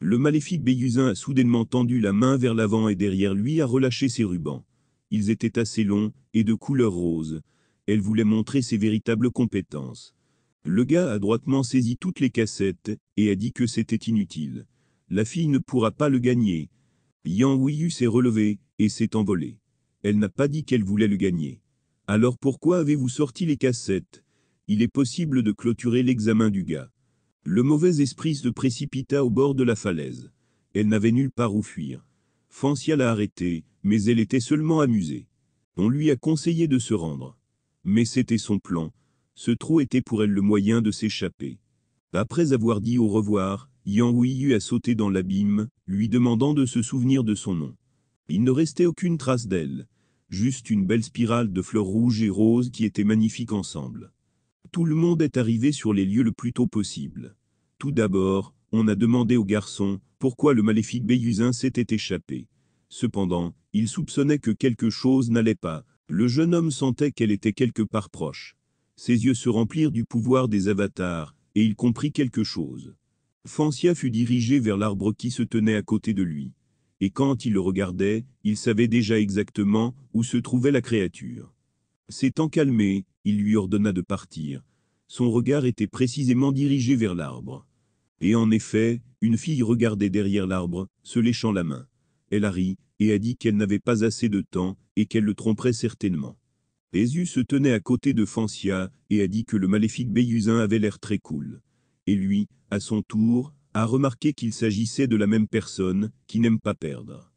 Le maléfique Béusin a soudainement tendu la main vers l'avant et derrière lui a relâché ses rubans. Ils étaient assez longs, et de couleur rose. Elle voulait montrer ses véritables compétences. Le gars a droitement saisi toutes les cassettes, et a dit que c'était inutile. La fille ne pourra pas le gagner. Yang Wiyu s'est relevé et s'est envolé. Elle n'a pas dit qu'elle voulait le gagner. Alors pourquoi avez-vous sorti les cassettes Il est possible de clôturer l'examen du gars. Le mauvais esprit se précipita au bord de la falaise. Elle n'avait nulle part où fuir. Fancia l'a arrêtée, mais elle était seulement amusée. On lui a conseillé de se rendre. Mais c'était son plan. Ce trou était pour elle le moyen de s'échapper. Après avoir dit au revoir, Yang Yu a sauté dans l'abîme, lui demandant de se souvenir de son nom. Il ne restait aucune trace d'elle, juste une belle spirale de fleurs rouges et roses qui étaient magnifiques ensemble tout le monde est arrivé sur les lieux le plus tôt possible. Tout d'abord, on a demandé au garçon pourquoi le maléfique béusin s'était échappé. Cependant, il soupçonnait que quelque chose n'allait pas. Le jeune homme sentait qu'elle était quelque part proche. Ses yeux se remplirent du pouvoir des avatars, et il comprit quelque chose. Fancia fut dirigé vers l'arbre qui se tenait à côté de lui. Et quand il le regardait, il savait déjà exactement où se trouvait la créature. S'étant calmé, il lui ordonna de partir. Son regard était précisément dirigé vers l'arbre. Et en effet, une fille regardait derrière l'arbre, se léchant la main. Elle a ri, et a dit qu'elle n'avait pas assez de temps, et qu'elle le tromperait certainement. Bézu se tenait à côté de Fancia, et a dit que le maléfique Béusin avait l'air très cool. Et lui, à son tour, a remarqué qu'il s'agissait de la même personne, qui n'aime pas perdre.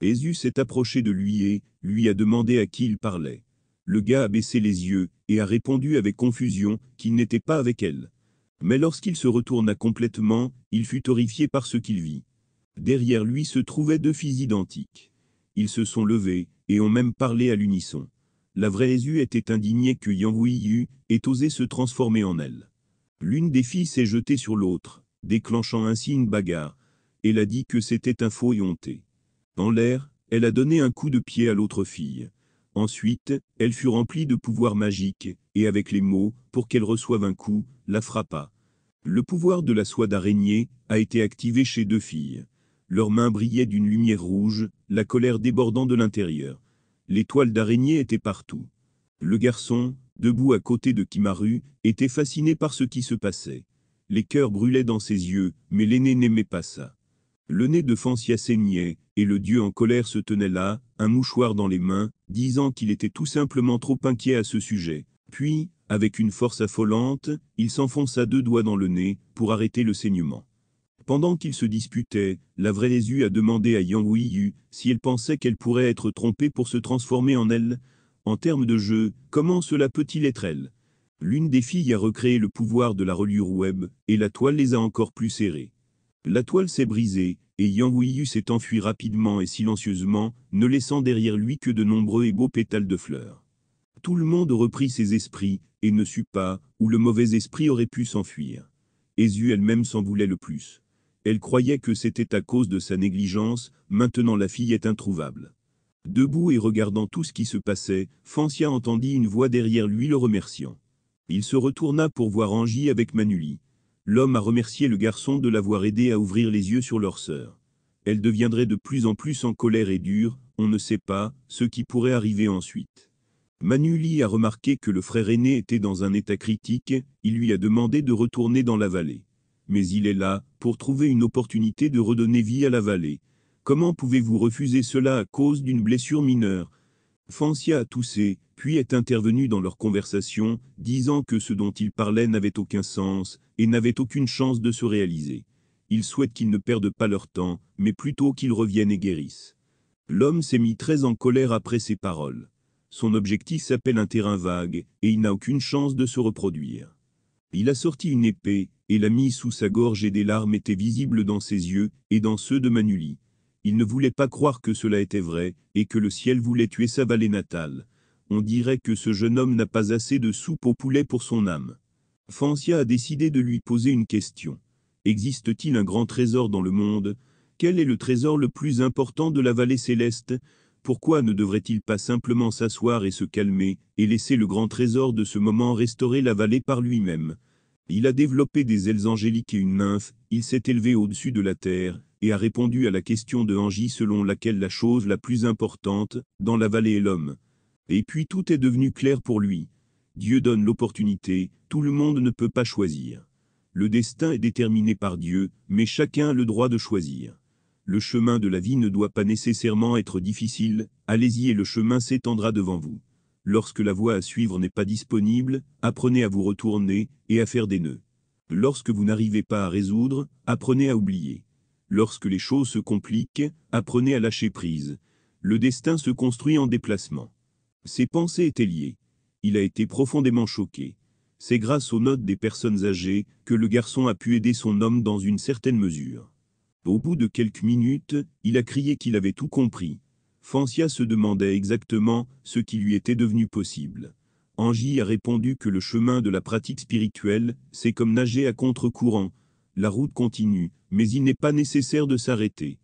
Bézu s'est approché de lui et lui a demandé à qui il parlait. Le gars a baissé les yeux et a répondu avec confusion qu'il n'était pas avec elle. Mais lorsqu'il se retourna complètement, il fut horrifié par ce qu'il vit. Derrière lui se trouvaient deux filles identiques. Ils se sont levés et ont même parlé à l'unisson. La vraie Esu était indignée que Yang ait osé se transformer en elle. L'une des filles s'est jetée sur l'autre, déclenchant ainsi une bagarre. Elle a dit que c'était un faux et honté. En l'air, elle a donné un coup de pied à l'autre fille. Ensuite, elle fut remplie de pouvoir magique, et avec les mots, pour qu'elle reçoive un coup, la frappa. Le pouvoir de la soie d'araignée a été activé chez deux filles. Leurs mains brillaient d'une lumière rouge, la colère débordant de l'intérieur. Les toiles d'araignée étaient partout. Le garçon, debout à côté de Kimaru, était fasciné par ce qui se passait. Les cœurs brûlaient dans ses yeux, mais l'aîné n'aimait pas ça. Le nez de Fancia saignait, et le dieu en colère se tenait là, un mouchoir dans les mains, disant qu'il était tout simplement trop inquiet à ce sujet. Puis, avec une force affolante, il s'enfonça deux doigts dans le nez, pour arrêter le saignement. Pendant qu'ils se disputaient, la vraie Lésu a demandé à Yang Yu si elle pensait qu'elle pourrait être trompée pour se transformer en elle. En termes de jeu, comment cela peut-il être elle L'une des filles a recréé le pouvoir de la reliure web, et la toile les a encore plus serrées. La toile s'est brisée, et Yang s'est enfui rapidement et silencieusement, ne laissant derrière lui que de nombreux et beaux pétales de fleurs. Tout le monde reprit ses esprits, et ne sut pas, où le mauvais esprit aurait pu s'enfuir. Esu elle-même s'en voulait le plus. Elle croyait que c'était à cause de sa négligence, maintenant la fille est introuvable. Debout et regardant tout ce qui se passait, Fancia entendit une voix derrière lui le remerciant. Il se retourna pour voir Angie avec Manuli. L'homme a remercié le garçon de l'avoir aidé à ouvrir les yeux sur leur sœur. Elle deviendrait de plus en plus en colère et dure, on ne sait pas, ce qui pourrait arriver ensuite. Manuli a remarqué que le frère aîné était dans un état critique, il lui a demandé de retourner dans la vallée. Mais il est là, pour trouver une opportunité de redonner vie à la vallée. Comment pouvez-vous refuser cela à cause d'une blessure mineure Fancia a toussé, puis est intervenu dans leur conversation, disant que ce dont il parlait n'avait aucun sens, et n'avait aucune chance de se réaliser. Ils souhaitent qu'ils ne perdent pas leur temps, mais plutôt qu'ils reviennent et guérissent. L'homme s'est mis très en colère après ces paroles. Son objectif s'appelle un terrain vague, et il n'a aucune chance de se reproduire. Il a sorti une épée, et l'a mise sous sa gorge et des larmes étaient visibles dans ses yeux, et dans ceux de Manuli. Il ne voulait pas croire que cela était vrai, et que le ciel voulait tuer sa vallée natale. On dirait que ce jeune homme n'a pas assez de soupe au poulet pour son âme. Fancia a décidé de lui poser une question. Existe-t-il un grand trésor dans le monde Quel est le trésor le plus important de la vallée céleste Pourquoi ne devrait-il pas simplement s'asseoir et se calmer, et laisser le grand trésor de ce moment restaurer la vallée par lui-même Il a développé des ailes angéliques et une nymphe, il s'est élevé au-dessus de la terre, et a répondu à la question de Angie selon laquelle la chose la plus importante, dans la vallée est l'homme. Et puis tout est devenu clair pour lui. Dieu donne l'opportunité, tout le monde ne peut pas choisir. Le destin est déterminé par Dieu, mais chacun a le droit de choisir. Le chemin de la vie ne doit pas nécessairement être difficile, allez-y et le chemin s'étendra devant vous. Lorsque la voie à suivre n'est pas disponible, apprenez à vous retourner et à faire des nœuds. Lorsque vous n'arrivez pas à résoudre, apprenez à oublier. Lorsque les choses se compliquent, apprenez à lâcher prise. Le destin se construit en déplacement. Ces pensées étaient liées il a été profondément choqué. C'est grâce aux notes des personnes âgées que le garçon a pu aider son homme dans une certaine mesure. Au bout de quelques minutes, il a crié qu'il avait tout compris. Fancia se demandait exactement ce qui lui était devenu possible. Angie a répondu que le chemin de la pratique spirituelle, c'est comme nager à contre-courant. La route continue, mais il n'est pas nécessaire de s'arrêter.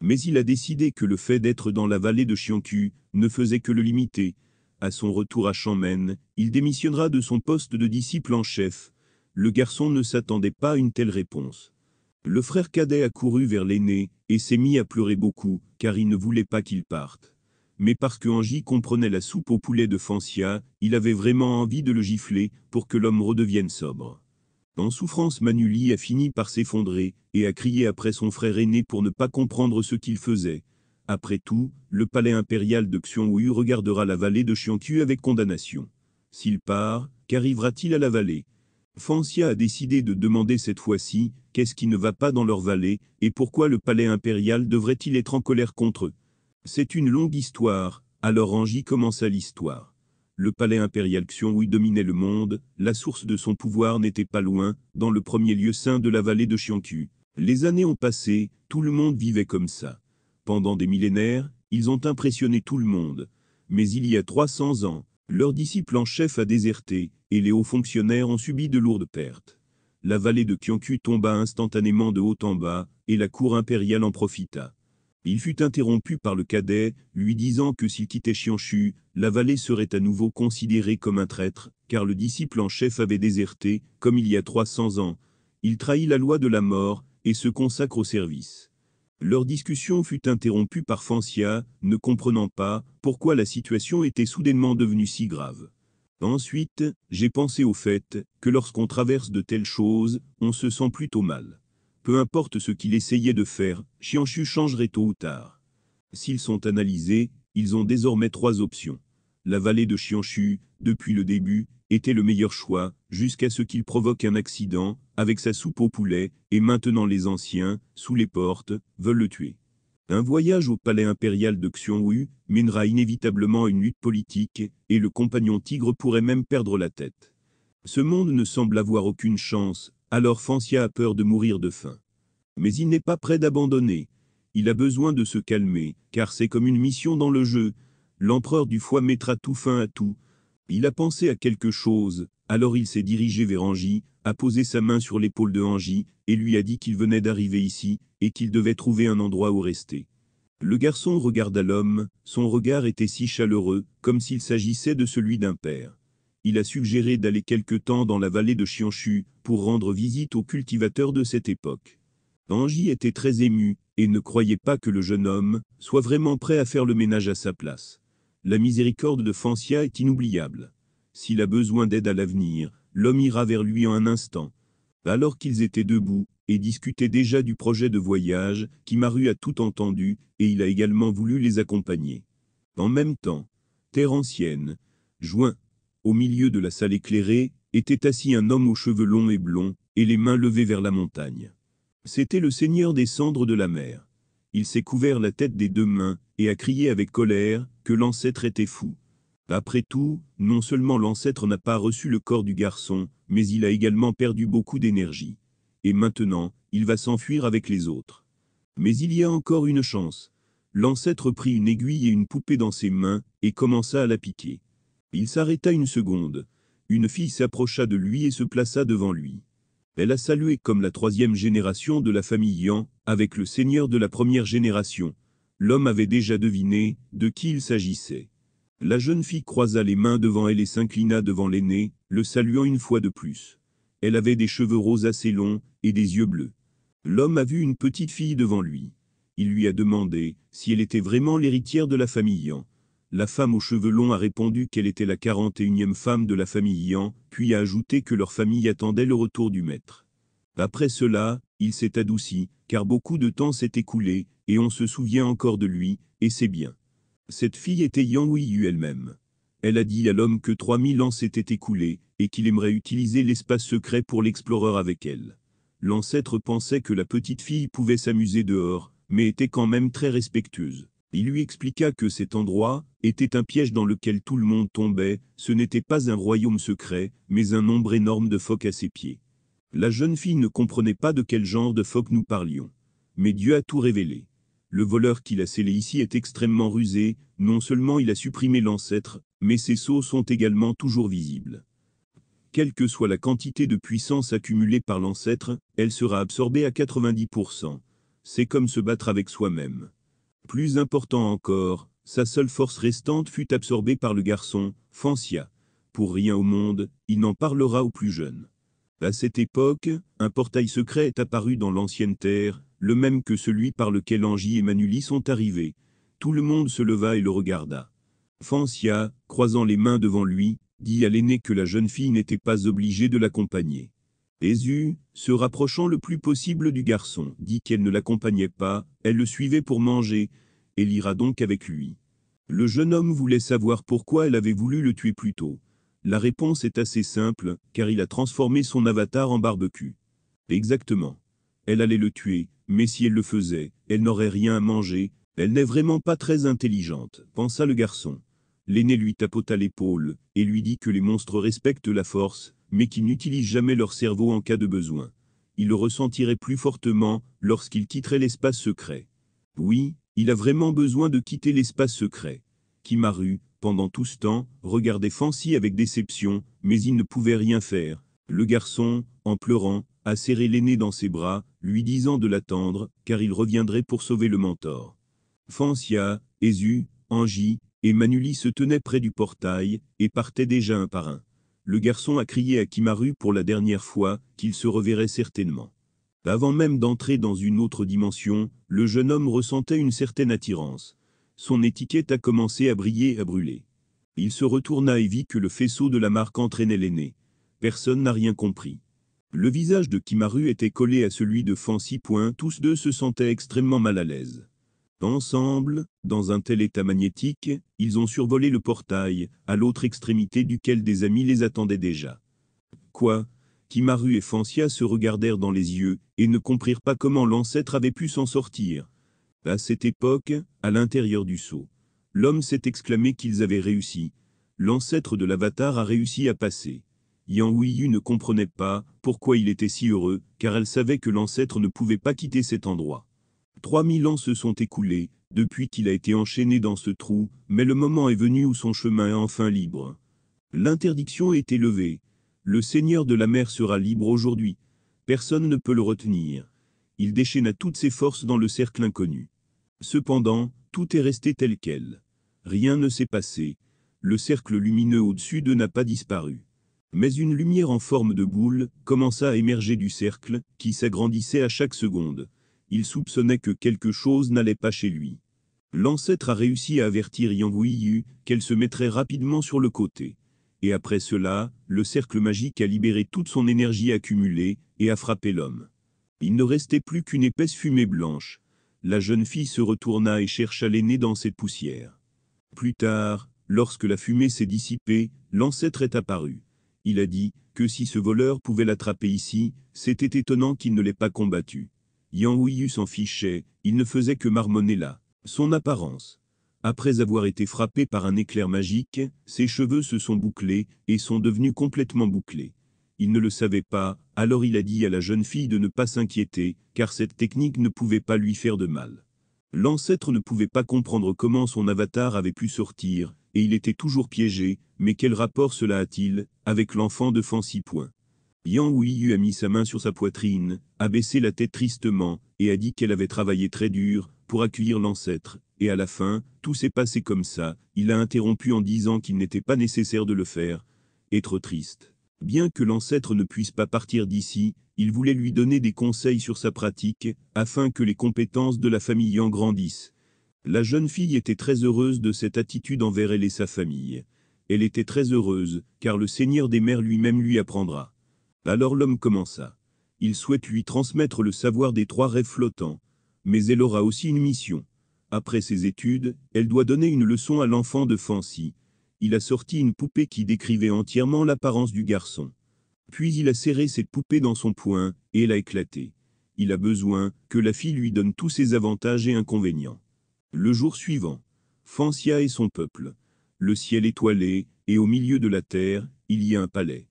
Mais il a décidé que le fait d'être dans la vallée de Chiancu ne faisait que le limiter, à son retour à chamène il démissionnera de son poste de disciple en chef. Le garçon ne s'attendait pas à une telle réponse. Le frère cadet a couru vers l'aîné, et s'est mis à pleurer beaucoup, car il ne voulait pas qu'il parte. Mais parce que Angie comprenait la soupe au poulet de Fancia, il avait vraiment envie de le gifler, pour que l'homme redevienne sobre. En souffrance Manuli a fini par s'effondrer, et a crié après son frère aîné pour ne pas comprendre ce qu'il faisait. Après tout, le palais impérial de Xiongwu regardera la vallée de Xiongqu avec condamnation. S'il part, qu'arrivera-t-il à la vallée Fancia a décidé de demander cette fois-ci, qu'est-ce qui ne va pas dans leur vallée, et pourquoi le palais impérial devrait-il être en colère contre eux C'est une longue histoire, alors Anji commença l'histoire. Le palais impérial Xionghui dominait le monde, la source de son pouvoir n'était pas loin, dans le premier lieu saint de la vallée de Xiongqu. Les années ont passé, tout le monde vivait comme ça. Pendant des millénaires, ils ont impressionné tout le monde. Mais il y a 300 ans, leur disciple en chef a déserté, et les hauts fonctionnaires ont subi de lourdes pertes. La vallée de Kyonku tomba instantanément de haut en bas, et la cour impériale en profita. Il fut interrompu par le cadet, lui disant que s'il quittait Qianchu, la vallée serait à nouveau considérée comme un traître, car le disciple en chef avait déserté, comme il y a 300 ans. Il trahit la loi de la mort, et se consacre au service. Leur discussion fut interrompue par Fancia, ne comprenant pas pourquoi la situation était soudainement devenue si grave. Ensuite, j'ai pensé au fait que lorsqu'on traverse de telles choses, on se sent plutôt mal. Peu importe ce qu'il essayait de faire, Chianchu changerait tôt ou tard. S'ils sont analysés, ils ont désormais trois options. La vallée de Chianchu, depuis le début, était le meilleur choix, jusqu'à ce qu'il provoque un accident, avec sa soupe au poulet, et maintenant les anciens, sous les portes, veulent le tuer. Un voyage au palais impérial de Xionwu mènera inévitablement à une lutte politique, et le compagnon tigre pourrait même perdre la tête. Ce monde ne semble avoir aucune chance, alors Fancia a peur de mourir de faim. Mais il n'est pas prêt d'abandonner. Il a besoin de se calmer, car c'est comme une mission dans le jeu. L'empereur du foie mettra tout fin à tout, il a pensé à quelque chose, alors il s'est dirigé vers Angie, a posé sa main sur l'épaule de Angie, et lui a dit qu'il venait d'arriver ici, et qu'il devait trouver un endroit où rester. Le garçon regarda l'homme, son regard était si chaleureux, comme s'il s'agissait de celui d'un père. Il a suggéré d'aller quelque temps dans la vallée de Chianchu, pour rendre visite aux cultivateurs de cette époque. Angie était très ému, et ne croyait pas que le jeune homme soit vraiment prêt à faire le ménage à sa place. La miséricorde de Fancia est inoubliable. S'il a besoin d'aide à l'avenir, l'homme ira vers lui en un instant. Alors qu'ils étaient debout, et discutaient déjà du projet de voyage, Kimaru a tout entendu, et il a également voulu les accompagner. En même temps, terre ancienne, joint, au milieu de la salle éclairée, était assis un homme aux cheveux longs et blonds, et les mains levées vers la montagne. C'était le seigneur des cendres de la mer il s'est couvert la tête des deux mains, et a crié avec colère, que l'ancêtre était fou. Après tout, non seulement l'ancêtre n'a pas reçu le corps du garçon, mais il a également perdu beaucoup d'énergie. Et maintenant, il va s'enfuir avec les autres. Mais il y a encore une chance. L'ancêtre prit une aiguille et une poupée dans ses mains, et commença à la piquer. Il s'arrêta une seconde. Une fille s'approcha de lui et se plaça devant lui elle a salué comme la troisième génération de la famille Yan, avec le seigneur de la première génération. L'homme avait déjà deviné de qui il s'agissait. La jeune fille croisa les mains devant elle et s'inclina devant l'aîné, le saluant une fois de plus. Elle avait des cheveux roses assez longs et des yeux bleus. L'homme a vu une petite fille devant lui. Il lui a demandé si elle était vraiment l'héritière de la famille Yan. La femme aux cheveux longs a répondu qu'elle était la 41e femme de la famille Yan, puis a ajouté que leur famille attendait le retour du maître. Après cela, il s'est adouci, car beaucoup de temps s'est écoulé, et on se souvient encore de lui, et c'est bien. Cette fille était Yang Yu elle-même. Elle a dit à l'homme que 3000 ans s'étaient écoulés, et qu'il aimerait utiliser l'espace secret pour l'explorer avec elle. L'ancêtre pensait que la petite fille pouvait s'amuser dehors, mais était quand même très respectueuse. Il lui expliqua que cet endroit était un piège dans lequel tout le monde tombait, ce n'était pas un royaume secret, mais un nombre énorme de phoques à ses pieds. La jeune fille ne comprenait pas de quel genre de phoques nous parlions. Mais Dieu a tout révélé. Le voleur qui l'a scellé ici est extrêmement rusé, non seulement il a supprimé l'ancêtre, mais ses sceaux sont également toujours visibles. Quelle que soit la quantité de puissance accumulée par l'ancêtre, elle sera absorbée à 90%. C'est comme se battre avec soi-même. Plus important encore, sa seule force restante fut absorbée par le garçon, Fancia. Pour rien au monde, il n'en parlera au plus jeune. À cette époque, un portail secret est apparu dans l'ancienne terre, le même que celui par lequel Angie et Manuli sont arrivés. Tout le monde se leva et le regarda. Fancia, croisant les mains devant lui, dit à l'aîné que la jeune fille n'était pas obligée de l'accompagner. Jésus, se rapprochant le plus possible du garçon, dit qu'elle ne l'accompagnait pas, elle le suivait pour manger, et l'ira donc avec lui. Le jeune homme voulait savoir pourquoi elle avait voulu le tuer plus tôt. La réponse est assez simple, car il a transformé son avatar en barbecue. Exactement. Elle allait le tuer, mais si elle le faisait, elle n'aurait rien à manger, elle n'est vraiment pas très intelligente, pensa le garçon. L'aîné lui tapota l'épaule, et lui dit que les monstres respectent la force, mais qui n'utilisent jamais leur cerveau en cas de besoin. Ils le ressentiraient plus fortement lorsqu'ils quitteraient l'espace secret. Oui, il a vraiment besoin de quitter l'espace secret. Kimaru, pendant tout ce temps, regardait Fancy avec déception, mais il ne pouvait rien faire. Le garçon, en pleurant, a serré l'aîné dans ses bras, lui disant de l'attendre, car il reviendrait pour sauver le mentor. Fancia, Ezu, Angie et Manuli se tenaient près du portail, et partaient déjà un par un le garçon a crié à Kimaru pour la dernière fois qu'il se reverrait certainement. Avant même d'entrer dans une autre dimension, le jeune homme ressentait une certaine attirance. Son étiquette a commencé à briller et à brûler. Il se retourna et vit que le faisceau de la marque entraînait l'aîné. Personne n'a rien compris. Le visage de Kimaru était collé à celui de Fancy. Tous deux se sentaient extrêmement mal à l'aise. Ensemble, dans un tel état magnétique, ils ont survolé le portail, à l'autre extrémité duquel des amis les attendaient déjà. Quoi Kimaru et Fancia se regardèrent dans les yeux, et ne comprirent pas comment l'ancêtre avait pu s'en sortir. À cette époque, à l'intérieur du sceau, l'homme s'est exclamé qu'ils avaient réussi. L'ancêtre de l'avatar a réussi à passer. Yang Yu ne comprenait pas pourquoi il était si heureux, car elle savait que l'ancêtre ne pouvait pas quitter cet endroit. 3000 ans se sont écoulés, depuis qu'il a été enchaîné dans ce trou, mais le moment est venu où son chemin est enfin libre. L'interdiction est élevée. Le seigneur de la mer sera libre aujourd'hui. Personne ne peut le retenir. Il déchaîna toutes ses forces dans le cercle inconnu. Cependant, tout est resté tel quel. Rien ne s'est passé. Le cercle lumineux au-dessus d'eux n'a pas disparu. Mais une lumière en forme de boule commença à émerger du cercle, qui s'agrandissait à chaque seconde il soupçonnait que quelque chose n'allait pas chez lui. L'ancêtre a réussi à avertir Yang Yu qu'elle se mettrait rapidement sur le côté. Et après cela, le cercle magique a libéré toute son énergie accumulée et a frappé l'homme. Il ne restait plus qu'une épaisse fumée blanche. La jeune fille se retourna et chercha l'aîné dans cette poussière. Plus tard, lorsque la fumée s'est dissipée, l'ancêtre est apparu. Il a dit que si ce voleur pouvait l'attraper ici, c'était étonnant qu'il ne l'ait pas combattu. Yang s'en fichait, il ne faisait que marmonner là. Son apparence. Après avoir été frappé par un éclair magique, ses cheveux se sont bouclés et sont devenus complètement bouclés. Il ne le savait pas, alors il a dit à la jeune fille de ne pas s'inquiéter, car cette technique ne pouvait pas lui faire de mal. L'ancêtre ne pouvait pas comprendre comment son avatar avait pu sortir, et il était toujours piégé, mais quel rapport cela a-t-il avec l'enfant de Fancy Point Yang Yu a mis sa main sur sa poitrine, a baissé la tête tristement, et a dit qu'elle avait travaillé très dur, pour accueillir l'ancêtre, et à la fin, tout s'est passé comme ça, il a interrompu en disant qu'il n'était pas nécessaire de le faire, Être triste. Bien que l'ancêtre ne puisse pas partir d'ici, il voulait lui donner des conseils sur sa pratique, afin que les compétences de la famille en grandissent. La jeune fille était très heureuse de cette attitude envers elle et sa famille. Elle était très heureuse, car le Seigneur des Mers lui-même lui apprendra. Alors l'homme commença. Il souhaite lui transmettre le savoir des trois rêves flottants, mais elle aura aussi une mission. Après ses études, elle doit donner une leçon à l'enfant de Fancy. Il a sorti une poupée qui décrivait entièrement l'apparence du garçon. Puis il a serré cette poupée dans son poing, et elle a éclaté. Il a besoin que la fille lui donne tous ses avantages et inconvénients. Le jour suivant, Fancia et son peuple. Le ciel étoilé, et au milieu de la terre, il y a un palais.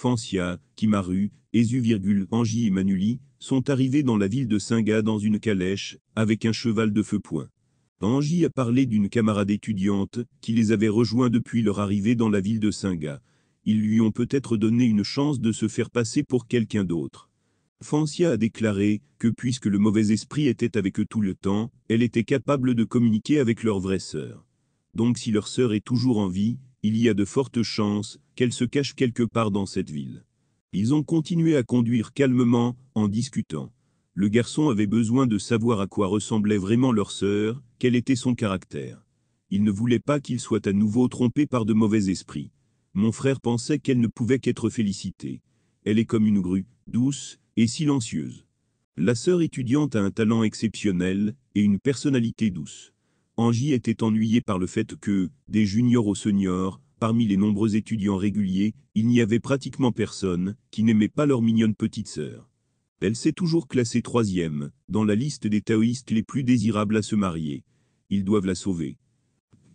Fancia, Kimaru, Esu, Angie et Manuli, sont arrivés dans la ville de Singa dans une calèche, avec un cheval de feu point. Angie a parlé d'une camarade étudiante, qui les avait rejoints depuis leur arrivée dans la ville de Singa. Ils lui ont peut-être donné une chance de se faire passer pour quelqu'un d'autre. Fancia a déclaré que puisque le mauvais esprit était avec eux tout le temps, elle était capable de communiquer avec leur vraie sœur. Donc si leur sœur est toujours en vie, il y a de fortes chances qu'elle se cache quelque part dans cette ville. Ils ont continué à conduire calmement, en discutant. Le garçon avait besoin de savoir à quoi ressemblait vraiment leur sœur, quel était son caractère. Il ne voulait pas qu'il soit à nouveau trompé par de mauvais esprits. Mon frère pensait qu'elle ne pouvait qu'être félicitée. Elle est comme une grue, douce et silencieuse. La sœur étudiante a un talent exceptionnel et une personnalité douce. Angie était ennuyé par le fait que, des juniors aux seniors, parmi les nombreux étudiants réguliers, il n'y avait pratiquement personne qui n'aimait pas leur mignonne petite sœur. Elle s'est toujours classée troisième, dans la liste des taoïstes les plus désirables à se marier. Ils doivent la sauver.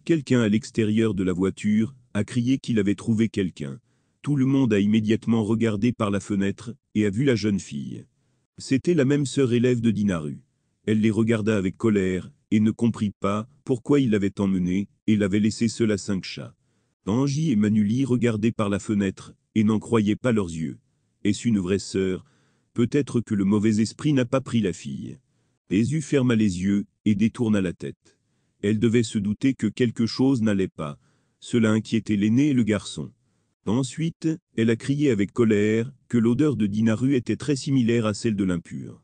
Quelqu'un à l'extérieur de la voiture a crié qu'il avait trouvé quelqu'un. Tout le monde a immédiatement regardé par la fenêtre et a vu la jeune fille. C'était la même sœur élève de Dinaru. Elle les regarda avec colère et ne comprit pas pourquoi il l'avait emmenée, et l'avait laissée seule à cinq chats. Angie et Manuli regardaient par la fenêtre, et n'en croyaient pas leurs yeux. Est-ce une vraie sœur Peut-être que le mauvais esprit n'a pas pris la fille. Jésus ferma les yeux, et détourna la tête. Elle devait se douter que quelque chose n'allait pas. Cela inquiétait l'aîné et le garçon. Ensuite, elle a crié avec colère que l'odeur de Dinaru était très similaire à celle de l'impure.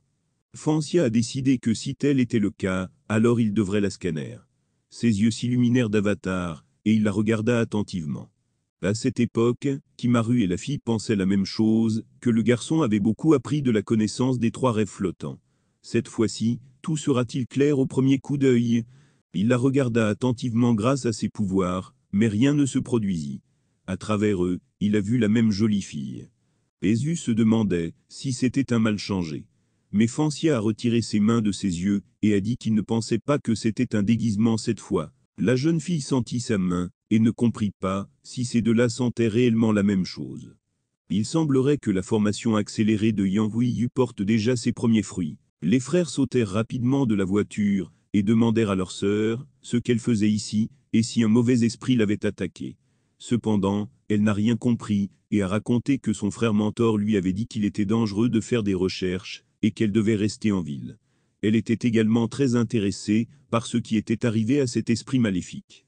Fancia a décidé que si tel était le cas, alors il devrait la scanner. Ses yeux s'illuminèrent d'avatar, et il la regarda attentivement. À cette époque, Kimaru et la fille pensaient la même chose, que le garçon avait beaucoup appris de la connaissance des trois rêves flottants. Cette fois-ci, tout sera-t-il clair au premier coup d'œil Il la regarda attentivement grâce à ses pouvoirs, mais rien ne se produisit. À travers eux, il a vu la même jolie fille. Jésus se demandait si c'était un mal changé. Mais Fancia a retiré ses mains de ses yeux et a dit qu'il ne pensait pas que c'était un déguisement cette fois. La jeune fille sentit sa main et ne comprit pas si ces deux-là sentaient réellement la même chose. Il semblerait que la formation accélérée de Yang Yu porte déjà ses premiers fruits. Les frères sautèrent rapidement de la voiture et demandèrent à leur sœur ce qu'elle faisait ici et si un mauvais esprit l'avait attaquée. Cependant, elle n'a rien compris et a raconté que son frère mentor lui avait dit qu'il était dangereux de faire des recherches et qu'elle devait rester en ville. Elle était également très intéressée par ce qui était arrivé à cet esprit maléfique.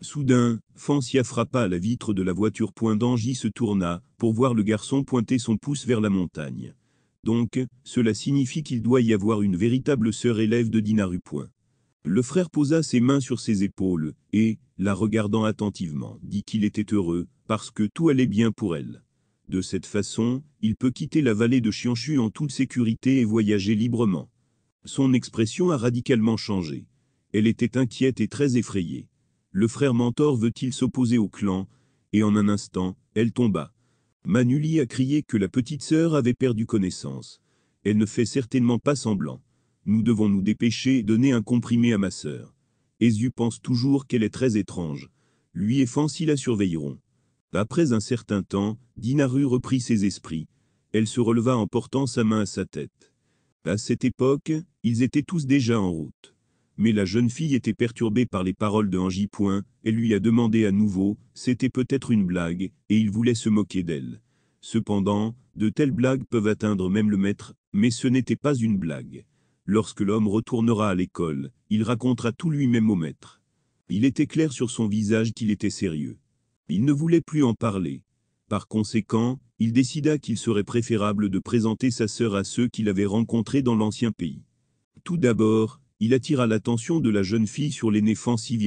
Soudain, Fancia frappa à la vitre de la voiture. d'Angie se tourna pour voir le garçon pointer son pouce vers la montagne. Donc, cela signifie qu'il doit y avoir une véritable sœur élève de Dinaru. Le frère posa ses mains sur ses épaules, et, la regardant attentivement, dit qu'il était heureux, parce que tout allait bien pour elle. De cette façon, il peut quitter la vallée de Chianchu en toute sécurité et voyager librement. Son expression a radicalement changé. Elle était inquiète et très effrayée. Le frère mentor veut-il s'opposer au clan Et en un instant, elle tomba. Manuli a crié que la petite sœur avait perdu connaissance. Elle ne fait certainement pas semblant. Nous devons nous dépêcher et donner un comprimé à ma sœur. Esu pense toujours qu'elle est très étrange. Lui et Fancy la surveilleront. Après un certain temps, Dinaru reprit ses esprits. Elle se releva en portant sa main à sa tête. À cette époque, ils étaient tous déjà en route. Mais la jeune fille était perturbée par les paroles de Angie Point, elle lui a demandé à nouveau, c'était peut-être une blague, et il voulait se moquer d'elle. Cependant, de telles blagues peuvent atteindre même le maître, mais ce n'était pas une blague. Lorsque l'homme retournera à l'école, il racontera tout lui-même au maître. Il était clair sur son visage qu'il était sérieux. Il ne voulait plus en parler. Par conséquent, il décida qu'il serait préférable de présenter sa sœur à ceux qu'il avait rencontrés dans l'ancien pays. Tout d'abord, il attira l'attention de la jeune fille sur l'aîné Fancy,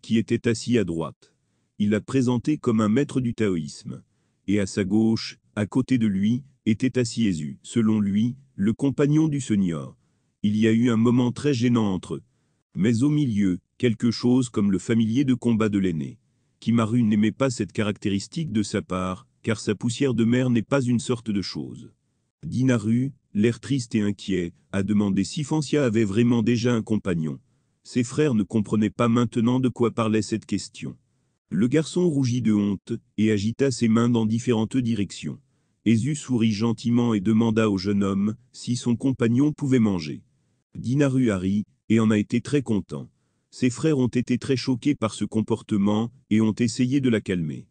qui était assis à droite. Il la présentait comme un maître du taoïsme. Et à sa gauche, à côté de lui, était assis Jésus, selon lui, le compagnon du Seigneur. Il y a eu un moment très gênant entre eux. Mais au milieu, quelque chose comme le familier de combat de l'aîné. Kimaru n'aimait pas cette caractéristique de sa part, car sa poussière de mer n'est pas une sorte de chose. Dinaru, l'air triste et inquiet, a demandé si Fancia avait vraiment déjà un compagnon. Ses frères ne comprenaient pas maintenant de quoi parlait cette question. Le garçon rougit de honte, et agita ses mains dans différentes directions. Esu sourit gentiment et demanda au jeune homme si son compagnon pouvait manger. Dinaru a ri, et en a été très content. Ses frères ont été très choqués par ce comportement et ont essayé de la calmer.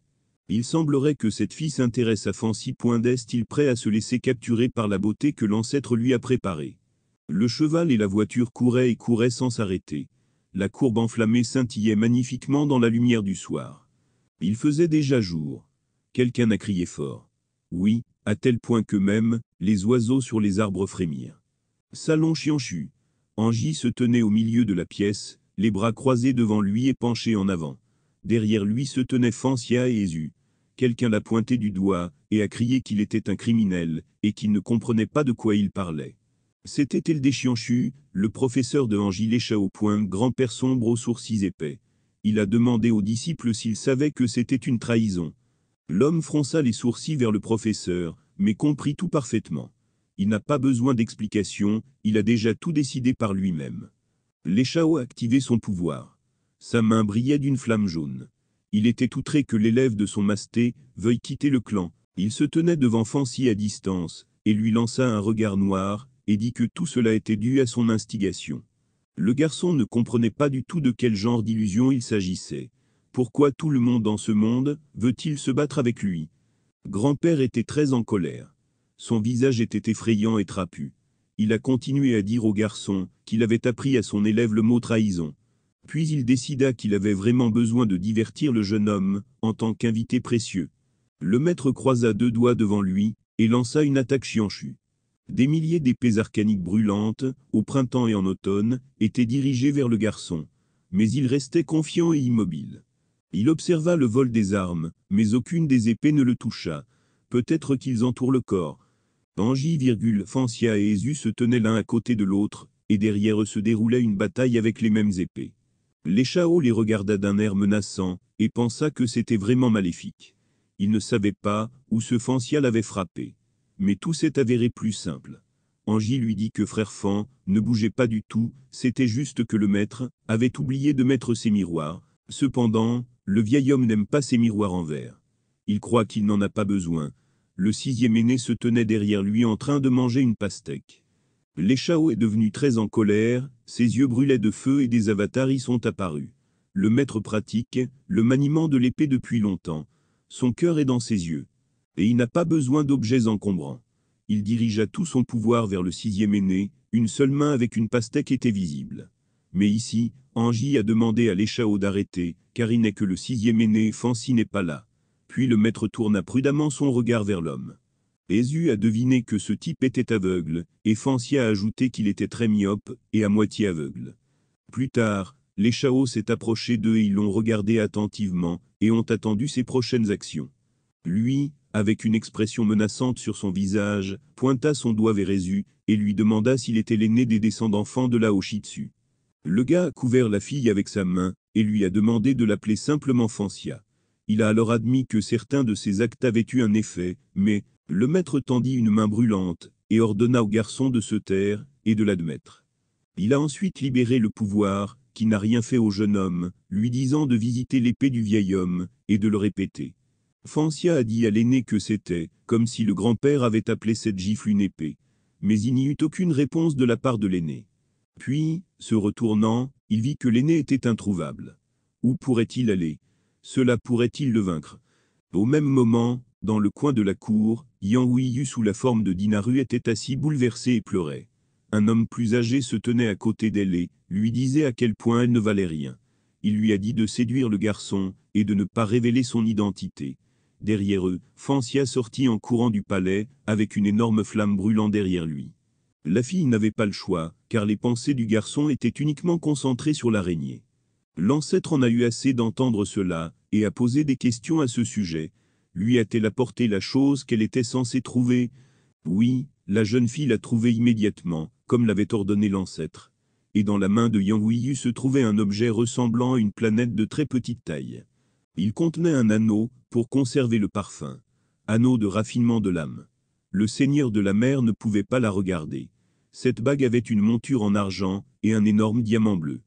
Il semblerait que cette fille s'intéresse à Fancy. dest il prêt à se laisser capturer par la beauté que l'ancêtre lui a préparée Le cheval et la voiture couraient et couraient sans s'arrêter. La courbe enflammée scintillait magnifiquement dans la lumière du soir. Il faisait déjà jour. Quelqu'un a crié fort. Oui, à tel point que même, les oiseaux sur les arbres frémirent. Salon Chianchu. Angie se tenait au milieu de la pièce, les bras croisés devant lui et penchés en avant. Derrière lui se tenaient Fancia et Esu. Quelqu'un l'a pointé du doigt, et a crié qu'il était un criminel, et qu'il ne comprenait pas de quoi il parlait. C'était Chianchu, le professeur de Angilecha au point grand-père sombre aux sourcils épais. Il a demandé aux disciples s'ils savaient que c'était une trahison. L'homme fronça les sourcils vers le professeur, mais comprit tout parfaitement. Il n'a pas besoin d'explication, il a déjà tout décidé par lui-même. L'échao activait son pouvoir. Sa main brillait d'une flamme jaune. Il était outré que l'élève de son masté veuille quitter le clan. Il se tenait devant Fancy à distance, et lui lança un regard noir, et dit que tout cela était dû à son instigation. Le garçon ne comprenait pas du tout de quel genre d'illusion il s'agissait. Pourquoi tout le monde dans ce monde veut-il se battre avec lui Grand-père était très en colère. Son visage était effrayant et trapu il a continué à dire au garçon qu'il avait appris à son élève le mot trahison. Puis il décida qu'il avait vraiment besoin de divertir le jeune homme, en tant qu'invité précieux. Le maître croisa deux doigts devant lui, et lança une attaque chianchue. Des milliers d'épées arcaniques brûlantes, au printemps et en automne, étaient dirigées vers le garçon. Mais il restait confiant et immobile. Il observa le vol des armes, mais aucune des épées ne le toucha. Peut-être qu'ils entourent le corps, Angie, Fancia et Esu se tenaient l'un à côté de l'autre, et derrière eux se déroulait une bataille avec les mêmes épées. L'échao les regarda d'un air menaçant, et pensa que c'était vraiment maléfique. Il ne savait pas où ce Fancia l'avait frappé. Mais tout s'est avéré plus simple. Angie lui dit que frère Fan ne bougeait pas du tout, c'était juste que le maître avait oublié de mettre ses miroirs. Cependant, le vieil homme n'aime pas ses miroirs en verre. Il croit qu'il n'en a pas besoin, le sixième aîné se tenait derrière lui en train de manger une pastèque. L'échao est devenu très en colère, ses yeux brûlaient de feu et des avatars y sont apparus. Le maître pratique, le maniement de l'épée depuis longtemps. Son cœur est dans ses yeux. Et il n'a pas besoin d'objets encombrants. Il dirigea tout son pouvoir vers le sixième aîné, une seule main avec une pastèque était visible. Mais ici, Angie a demandé à l'échao d'arrêter, car il n'est que le sixième aîné et Fancy n'est pas là. Puis le maître tourna prudemment son regard vers l'homme. Ésu a deviné que ce type était aveugle, et Fancia a ajouté qu'il était très myope, et à moitié aveugle. Plus tard, les Chaos s'est approché d'eux et ils l'ont regardé attentivement, et ont attendu ses prochaines actions. Lui, avec une expression menaçante sur son visage, pointa son doigt vers Ésu, et lui demanda s'il était l'aîné des descendants de la Oshitsu. Le gars a couvert la fille avec sa main, et lui a demandé de l'appeler simplement Fancia. Il a alors admis que certains de ses actes avaient eu un effet, mais, le maître tendit une main brûlante, et ordonna au garçon de se taire, et de l'admettre. Il a ensuite libéré le pouvoir, qui n'a rien fait au jeune homme, lui disant de visiter l'épée du vieil homme, et de le répéter. Fancia a dit à l'aîné que c'était, comme si le grand-père avait appelé cette gifle une épée. Mais il n'y eut aucune réponse de la part de l'aîné. Puis, se retournant, il vit que l'aîné était introuvable. Où pourrait-il aller cela pourrait-il le vaincre Au même moment, dans le coin de la cour, Yang Yu sous la forme de Dinaru était assis bouleversé et pleurait. Un homme plus âgé se tenait à côté d'elle et lui disait à quel point elle ne valait rien. Il lui a dit de séduire le garçon et de ne pas révéler son identité. Derrière eux, Fancia sortit en courant du palais, avec une énorme flamme brûlant derrière lui. La fille n'avait pas le choix, car les pensées du garçon étaient uniquement concentrées sur l'araignée. L'ancêtre en a eu assez d'entendre cela, et a posé des questions à ce sujet. Lui a-t-elle apporté la chose qu'elle était censée trouver Oui, la jeune fille l'a trouvée immédiatement, comme l'avait ordonné l'ancêtre. Et dans la main de Yang Wuyu se trouvait un objet ressemblant à une planète de très petite taille. Il contenait un anneau, pour conserver le parfum. Anneau de raffinement de l'âme. Le seigneur de la mer ne pouvait pas la regarder. Cette bague avait une monture en argent, et un énorme diamant bleu.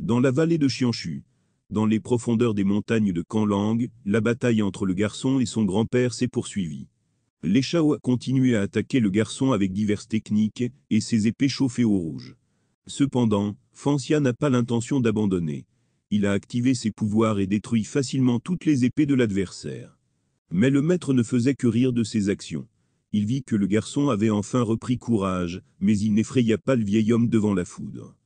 Dans la vallée de Chianchu, dans les profondeurs des montagnes de Kanlang, la bataille entre le garçon et son grand-père s'est poursuivie. Les Chao continuaient à attaquer le garçon avec diverses techniques et ses épées chauffées au rouge. Cependant, Fancia n'a pas l'intention d'abandonner. Il a activé ses pouvoirs et détruit facilement toutes les épées de l'adversaire. Mais le maître ne faisait que rire de ses actions. Il vit que le garçon avait enfin repris courage, mais il n'effraya pas le vieil homme devant la foudre.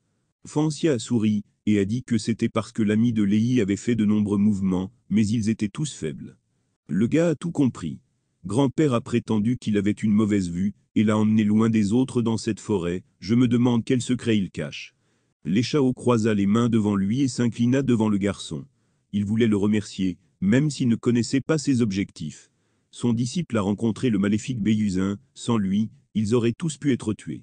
Fancia sourit, et a dit que c'était parce que l'ami de Léi avait fait de nombreux mouvements, mais ils étaient tous faibles. Le gars a tout compris. Grand-père a prétendu qu'il avait une mauvaise vue, et l'a emmené loin des autres dans cette forêt, je me demande quel secret il cache. L'échao croisa les mains devant lui et s'inclina devant le garçon. Il voulait le remercier, même s'il ne connaissait pas ses objectifs. Son disciple a rencontré le maléfique béusin, sans lui, ils auraient tous pu être tués.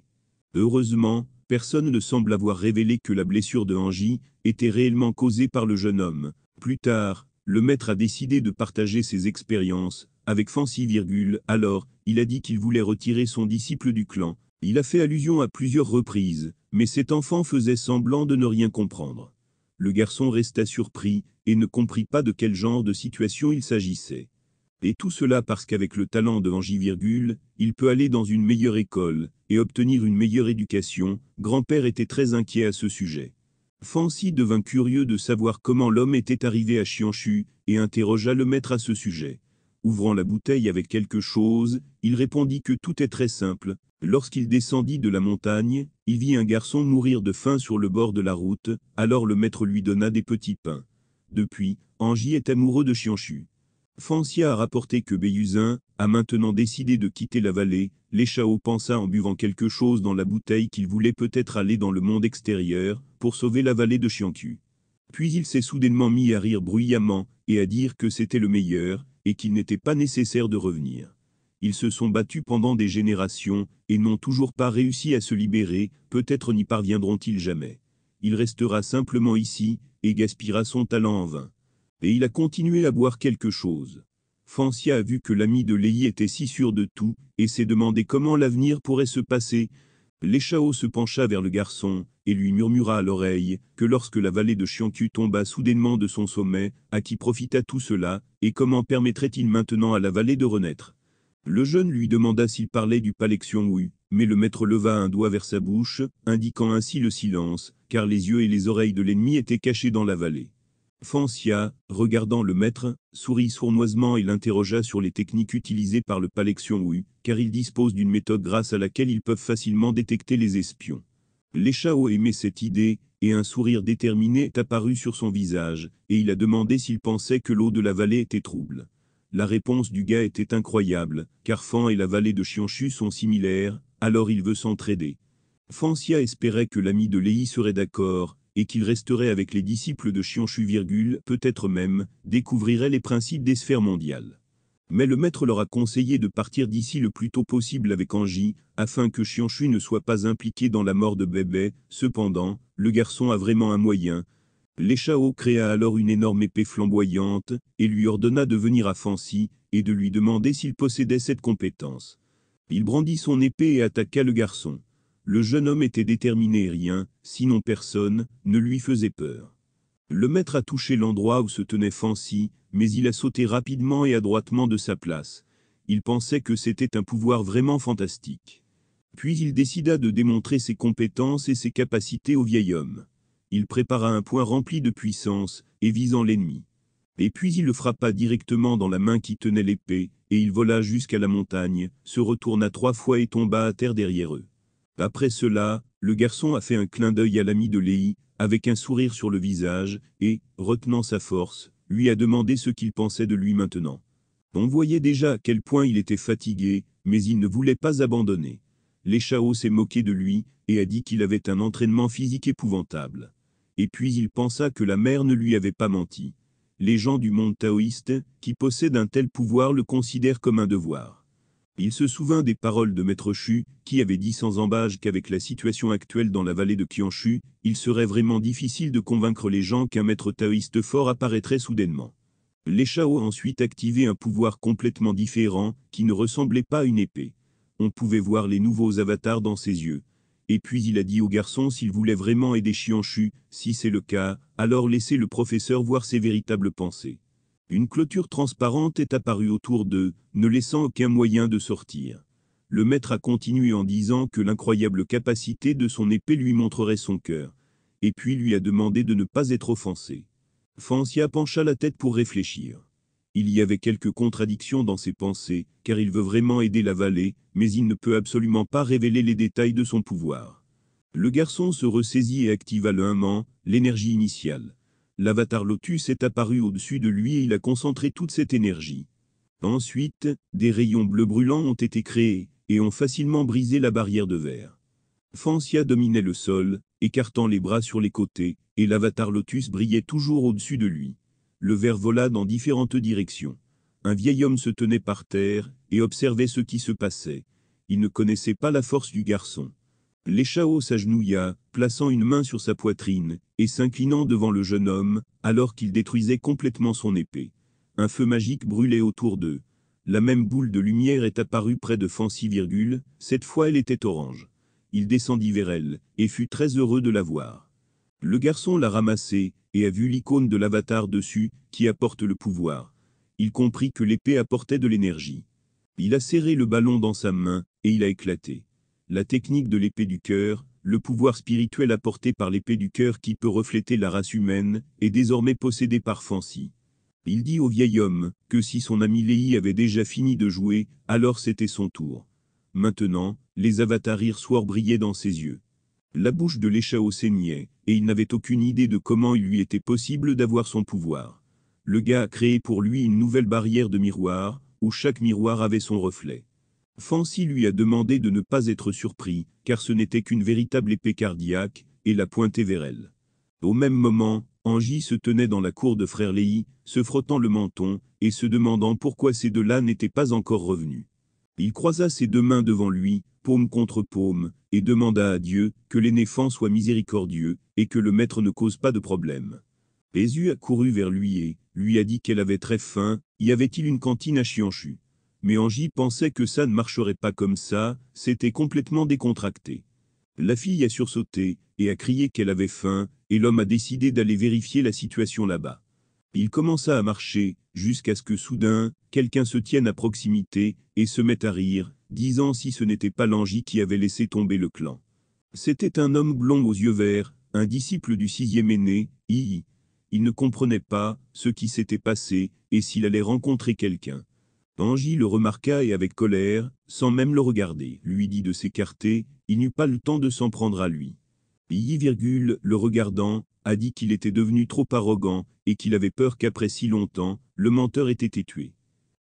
Heureusement, Personne ne semble avoir révélé que la blessure de Angie était réellement causée par le jeune homme. Plus tard, le maître a décidé de partager ses expériences avec Fancy, alors il a dit qu'il voulait retirer son disciple du clan. Il a fait allusion à plusieurs reprises, mais cet enfant faisait semblant de ne rien comprendre. Le garçon resta surpris et ne comprit pas de quel genre de situation il s'agissait. Et tout cela parce qu'avec le talent devant virgule, il peut aller dans une meilleure école et obtenir une meilleure éducation, grand-père était très inquiet à ce sujet. Fancy devint curieux de savoir comment l'homme était arrivé à Chianchu et interrogea le maître à ce sujet. Ouvrant la bouteille avec quelque chose, il répondit que tout est très simple. Lorsqu'il descendit de la montagne, il vit un garçon mourir de faim sur le bord de la route, alors le maître lui donna des petits pains. Depuis, Angie est amoureux de Chianchu. Fancia a rapporté que Béuzin a maintenant décidé de quitter la vallée, Léchao pensa en buvant quelque chose dans la bouteille qu'il voulait peut-être aller dans le monde extérieur, pour sauver la vallée de Chiancu. Puis il s'est soudainement mis à rire bruyamment, et à dire que c'était le meilleur, et qu'il n'était pas nécessaire de revenir. Ils se sont battus pendant des générations, et n'ont toujours pas réussi à se libérer, peut-être n'y parviendront-ils jamais. Il restera simplement ici, et gaspillera son talent en vain et il a continué à boire quelque chose. Fancia a vu que l'ami de Lei était si sûr de tout, et s'est demandé comment l'avenir pourrait se passer. L'échao se pencha vers le garçon, et lui murmura à l'oreille, que lorsque la vallée de Chiancu tomba soudainement de son sommet, à qui profita tout cela, et comment permettrait-il maintenant à la vallée de renaître Le jeune lui demanda s'il parlait du Palexion Wu, mais le maître leva un doigt vers sa bouche, indiquant ainsi le silence, car les yeux et les oreilles de l'ennemi étaient cachés dans la vallée. Fancia, regardant le maître, sourit sournoisement et l'interrogea sur les techniques utilisées par le Palexion Wu, car il dispose d'une méthode grâce à laquelle ils peuvent facilement détecter les espions. Léchao aimait cette idée, et un sourire déterminé est apparu sur son visage, et il a demandé s'il pensait que l'eau de la vallée était trouble. La réponse du gars était incroyable, car Fan et la vallée de Chionchu sont similaires, alors il veut s'entraider. Fancia espérait que l'ami de Lei serait d'accord, et qu'il resterait avec les disciples de virgule, peut-être même, découvrirait les principes des sphères mondiales. Mais le maître leur a conseillé de partir d'ici le plus tôt possible avec Anji, afin que chianchu ne soit pas impliqué dans la mort de Bébé, cependant, le garçon a vraiment un moyen. Les créa alors une énorme épée flamboyante, et lui ordonna de venir à Fancy, et de lui demander s'il possédait cette compétence. Il brandit son épée et attaqua le garçon. Le jeune homme était déterminé et rien, sinon personne, ne lui faisait peur. Le maître a touché l'endroit où se tenait Fancy, mais il a sauté rapidement et adroitement de sa place. Il pensait que c'était un pouvoir vraiment fantastique. Puis il décida de démontrer ses compétences et ses capacités au vieil homme. Il prépara un point rempli de puissance, et visant l'ennemi. Et puis il le frappa directement dans la main qui tenait l'épée, et il vola jusqu'à la montagne, se retourna trois fois et tomba à terre derrière eux. Après cela, le garçon a fait un clin d'œil à l'ami de Léi, avec un sourire sur le visage, et, retenant sa force, lui a demandé ce qu'il pensait de lui maintenant. On voyait déjà à quel point il était fatigué, mais il ne voulait pas abandonner. L'échao s'est moqué de lui, et a dit qu'il avait un entraînement physique épouvantable. Et puis il pensa que la mère ne lui avait pas menti. Les gens du monde taoïste, qui possèdent un tel pouvoir le considèrent comme un devoir. Il se souvint des paroles de Maître Chu, qui avait dit sans embâge qu'avec la situation actuelle dans la vallée de Qianchu, il serait vraiment difficile de convaincre les gens qu'un maître taoïste fort apparaîtrait soudainement. Les a ensuite activé un pouvoir complètement différent, qui ne ressemblait pas à une épée. On pouvait voir les nouveaux avatars dans ses yeux. Et puis il a dit au garçon s'il voulait vraiment aider Qianchu, si c'est le cas, alors laissez le professeur voir ses véritables pensées. Une clôture transparente est apparue autour d'eux, ne laissant aucun moyen de sortir. Le maître a continué en disant que l'incroyable capacité de son épée lui montrerait son cœur, et puis lui a demandé de ne pas être offensé. Fancia pencha la tête pour réfléchir. Il y avait quelques contradictions dans ses pensées, car il veut vraiment aider la vallée, mais il ne peut absolument pas révéler les détails de son pouvoir. Le garçon se ressaisit et activa le l'énergie initiale l'avatar Lotus est apparu au-dessus de lui et il a concentré toute cette énergie. Ensuite, des rayons bleus brûlants ont été créés, et ont facilement brisé la barrière de verre. Fancia dominait le sol, écartant les bras sur les côtés, et l'avatar Lotus brillait toujours au-dessus de lui. Le verre vola dans différentes directions. Un vieil homme se tenait par terre, et observait ce qui se passait. Il ne connaissait pas la force du garçon. L'échao s'agenouilla, plaçant une main sur sa poitrine, et s'inclinant devant le jeune homme, alors qu'il détruisait complètement son épée. Un feu magique brûlait autour d'eux. La même boule de lumière est apparue près de Fancy, virgule, cette fois elle était orange. Il descendit vers elle, et fut très heureux de la voir. Le garçon l'a ramassée, et a vu l'icône de l'avatar dessus, qui apporte le pouvoir. Il comprit que l'épée apportait de l'énergie. Il a serré le ballon dans sa main, et il a éclaté la technique de l'épée du cœur, le pouvoir spirituel apporté par l'épée du cœur qui peut refléter la race humaine, est désormais possédé par Fancy. Il dit au vieil homme que si son ami Léi avait déjà fini de jouer, alors c'était son tour. Maintenant, les avatars soir brillaient dans ses yeux. La bouche de l'échao saignait, et il n'avait aucune idée de comment il lui était possible d'avoir son pouvoir. Le gars a créé pour lui une nouvelle barrière de miroir, où chaque miroir avait son reflet. Fancy lui a demandé de ne pas être surpris, car ce n'était qu'une véritable épée cardiaque, et l'a pointé vers elle. Au même moment, Angie se tenait dans la cour de Frère Léhi, se frottant le menton, et se demandant pourquoi ces deux-là n'étaient pas encore revenus. Il croisa ses deux mains devant lui, paume contre paume, et demanda à Dieu que l'énéphant soit miséricordieux, et que le maître ne cause pas de problème. a couru vers lui et lui a dit qu'elle avait très faim, y avait-il une cantine à Chianchu mais Angie pensait que ça ne marcherait pas comme ça, c'était complètement décontracté. La fille a sursauté, et a crié qu'elle avait faim, et l'homme a décidé d'aller vérifier la situation là-bas. Il commença à marcher, jusqu'à ce que soudain, quelqu'un se tienne à proximité, et se mette à rire, disant si ce n'était pas l'angie qui avait laissé tomber le clan. C'était un homme blond aux yeux verts, un disciple du sixième aîné, I. Il ne comprenait pas ce qui s'était passé, et s'il allait rencontrer quelqu'un. Angie le remarqua et avec colère, sans même le regarder, lui dit de s'écarter, il n'eut pas le temps de s'en prendre à lui. Y, virgule, le regardant, a dit qu'il était devenu trop arrogant, et qu'il avait peur qu'après si longtemps, le menteur ait été tué.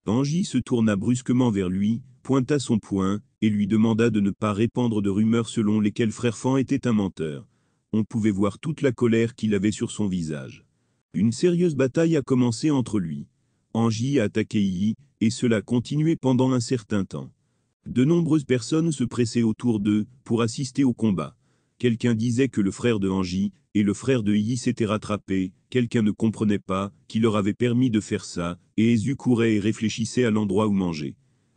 Angie se tourna brusquement vers lui, pointa son poing, et lui demanda de ne pas répandre de rumeurs selon lesquelles Frère Fan était un menteur. On pouvait voir toute la colère qu'il avait sur son visage. Une sérieuse bataille a commencé entre lui. Angie a attaqué Yi, et cela continuait pendant un certain temps. De nombreuses personnes se pressaient autour d'eux pour assister au combat. Quelqu'un disait que le frère de Angie et le frère de Yi s'étaient rattrapés, quelqu'un ne comprenait pas qui leur avait permis de faire ça, et Ezu courait et réfléchissait à l'endroit où manger.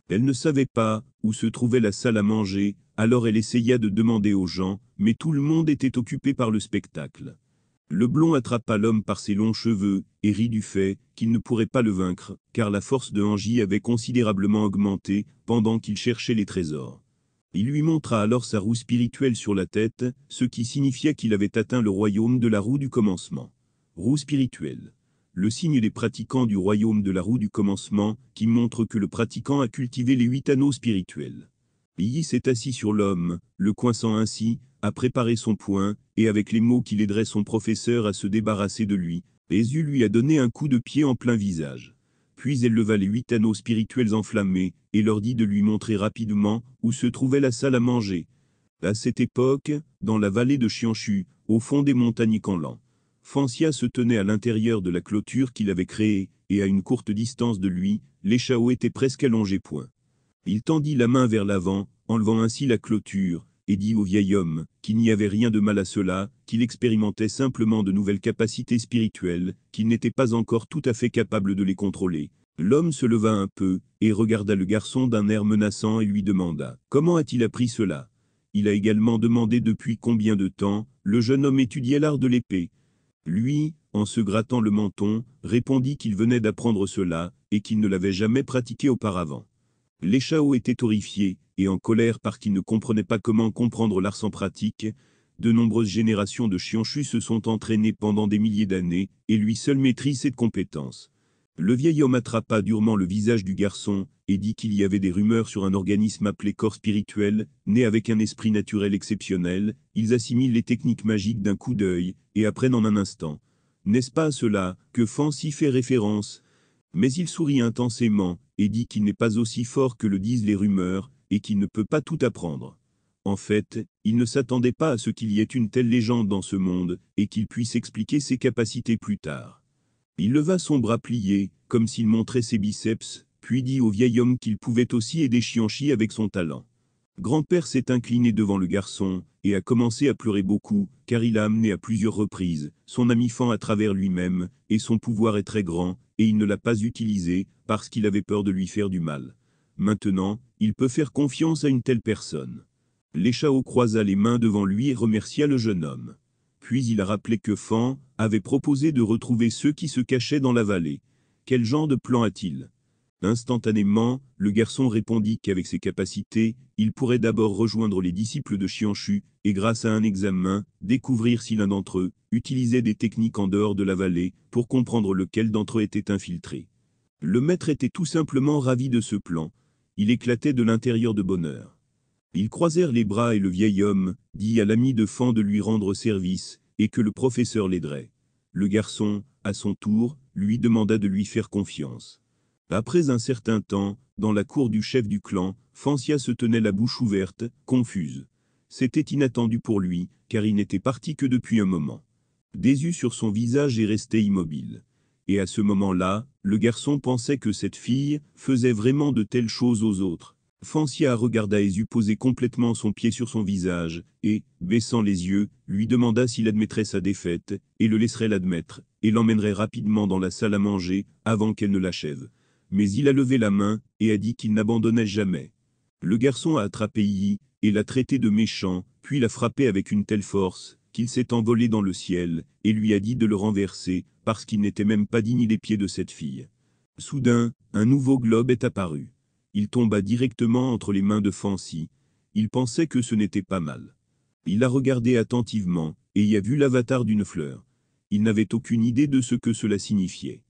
Elle ne savait pas où se trouvait la salle à manger, alors elle essaya de demander aux gens, mais tout le monde était occupé par le spectacle. Le blond attrapa l'homme par ses longs cheveux, et rit du fait qu'il ne pourrait pas le vaincre, car la force de Angie avait considérablement augmenté, pendant qu'il cherchait les trésors. Il lui montra alors sa roue spirituelle sur la tête, ce qui signifiait qu'il avait atteint le royaume de la roue du commencement. Roue spirituelle. Le signe des pratiquants du royaume de la roue du commencement, qui montre que le pratiquant a cultivé les huit anneaux spirituels. Yi s'est assis sur l'homme, le coinçant ainsi, a préparé son poing, et avec les mots qu'il aiderait son professeur à se débarrasser de lui, Jésus lui a donné un coup de pied en plein visage. Puis elle leva les huit anneaux spirituels enflammés, et leur dit de lui montrer rapidement où se trouvait la salle à manger. À cette époque, dans la vallée de Chianchu, au fond des montagnes Canlan, Fancia se tenait à l'intérieur de la clôture qu'il avait créée, et à une courte distance de lui, les était étaient presque allongés point. Il tendit la main vers l'avant, enlevant ainsi la clôture, et dit au vieil homme qu'il n'y avait rien de mal à cela, qu'il expérimentait simplement de nouvelles capacités spirituelles, qu'il n'était pas encore tout à fait capable de les contrôler. L'homme se leva un peu, et regarda le garçon d'un air menaçant et lui demanda « Comment a-t-il appris cela ?» Il a également demandé depuis combien de temps, le jeune homme étudiait l'art de l'épée. Lui, en se grattant le menton, répondit qu'il venait d'apprendre cela, et qu'il ne l'avait jamais pratiqué auparavant. Les était étaient horrifiés et en colère par qu'ils ne comprenait pas comment comprendre l'art sans pratique. De nombreuses générations de chianchus se sont entraînées pendant des milliers d'années, et lui seul maîtrise cette compétence. Le vieil homme attrapa durement le visage du garçon, et dit qu'il y avait des rumeurs sur un organisme appelé corps spirituel, né avec un esprit naturel exceptionnel, ils assimilent les techniques magiques d'un coup d'œil, et apprennent en un instant. N'est-ce pas à cela que Fancy fait référence Mais il sourit intensément, et dit qu'il n'est pas aussi fort que le disent les rumeurs, et qu'il ne peut pas tout apprendre. En fait, il ne s'attendait pas à ce qu'il y ait une telle légende dans ce monde, et qu'il puisse expliquer ses capacités plus tard. Il leva son bras plié, comme s'il montrait ses biceps, puis dit au vieil homme qu'il pouvait aussi aider Chianchi avec son talent. Grand-père s'est incliné devant le garçon, et a commencé à pleurer beaucoup, car il a amené à plusieurs reprises, son ami Fan à travers lui-même, et son pouvoir est très grand, et il ne l'a pas utilisé, parce qu'il avait peur de lui faire du mal. Maintenant, il peut faire confiance à une telle personne. L'échao croisa les mains devant lui et remercia le jeune homme. Puis il rappelait que Fan avait proposé de retrouver ceux qui se cachaient dans la vallée. Quel genre de plan a-t-il Instantanément, le garçon répondit qu'avec ses capacités, il pourrait d'abord rejoindre les disciples de Chianchu, et grâce à un examen, découvrir si l'un d'entre eux utilisait des techniques en dehors de la vallée, pour comprendre lequel d'entre eux était infiltré. Le maître était tout simplement ravi de ce plan. Il éclatait de l'intérieur de bonheur. Ils croisèrent les bras et le vieil homme dit à l'ami de Fan de lui rendre service, et que le professeur l'aiderait. Le garçon, à son tour, lui demanda de lui faire confiance. Après un certain temps, dans la cour du chef du clan, Fancia se tenait la bouche ouverte, confuse. C'était inattendu pour lui, car il n'était parti que depuis un moment. yeux sur son visage est resté immobile. Et à ce moment-là, le garçon pensait que cette fille faisait vraiment de telles choses aux autres. Fancia regarda Ezu poser complètement son pied sur son visage, et, baissant les yeux, lui demanda s'il admettrait sa défaite, et le laisserait l'admettre, et l'emmènerait rapidement dans la salle à manger, avant qu'elle ne l'achève mais il a levé la main, et a dit qu'il n'abandonnait jamais. Le garçon a attrapé Yi, et l'a traité de méchant, puis l'a frappé avec une telle force, qu'il s'est envolé dans le ciel, et lui a dit de le renverser, parce qu'il n'était même pas digne des pieds de cette fille. Soudain, un nouveau globe est apparu. Il tomba directement entre les mains de Fancy. Il pensait que ce n'était pas mal. Il a regardé attentivement, et y a vu l'avatar d'une fleur. Il n'avait aucune idée de ce que cela signifiait.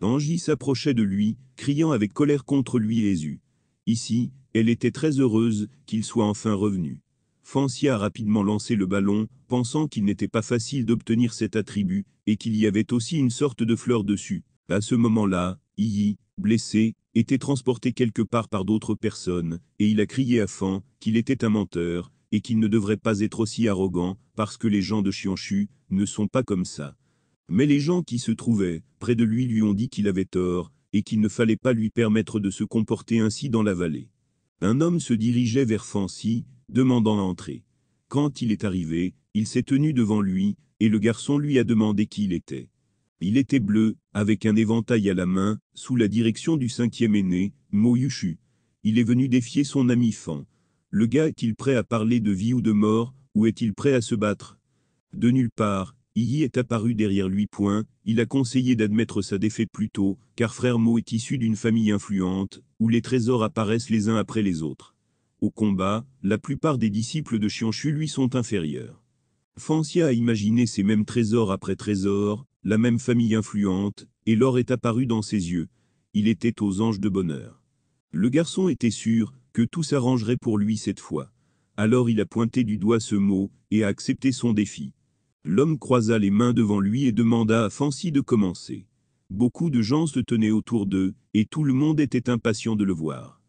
Angie s'approchait de lui, criant avec colère contre lui et Jésus. Ici, elle était très heureuse qu'il soit enfin revenu. Fancy a rapidement lancé le ballon, pensant qu'il n'était pas facile d'obtenir cet attribut, et qu'il y avait aussi une sorte de fleur dessus. À ce moment-là, Iyi, blessé, était transporté quelque part par d'autres personnes, et il a crié à Fan qu'il était un menteur, et qu'il ne devrait pas être aussi arrogant, parce que les gens de Chianchu ne sont pas comme ça. Mais les gens qui se trouvaient près de lui lui ont dit qu'il avait tort, et qu'il ne fallait pas lui permettre de se comporter ainsi dans la vallée. Un homme se dirigeait vers Fancy, demandant l'entrée. Quand il est arrivé, il s'est tenu devant lui, et le garçon lui a demandé qui il était. Il était bleu, avec un éventail à la main, sous la direction du cinquième aîné, Yushu. Il est venu défier son ami Fan. Le gars est-il prêt à parler de vie ou de mort, ou est-il prêt à se battre De nulle part, Yi est apparu derrière lui. Point. Il a conseillé d'admettre sa défaite plus tôt, car frère Mo est issu d'une famille influente, où les trésors apparaissent les uns après les autres. Au combat, la plupart des disciples de Xianxu lui sont inférieurs. Fancia a imaginé ces mêmes trésors après trésors, la même famille influente, et l'or est apparu dans ses yeux. Il était aux anges de bonheur. Le garçon était sûr que tout s'arrangerait pour lui cette fois. Alors il a pointé du doigt ce mot et a accepté son défi. L'homme croisa les mains devant lui et demanda à Fancy de commencer. Beaucoup de gens se tenaient autour d'eux, et tout le monde était impatient de le voir.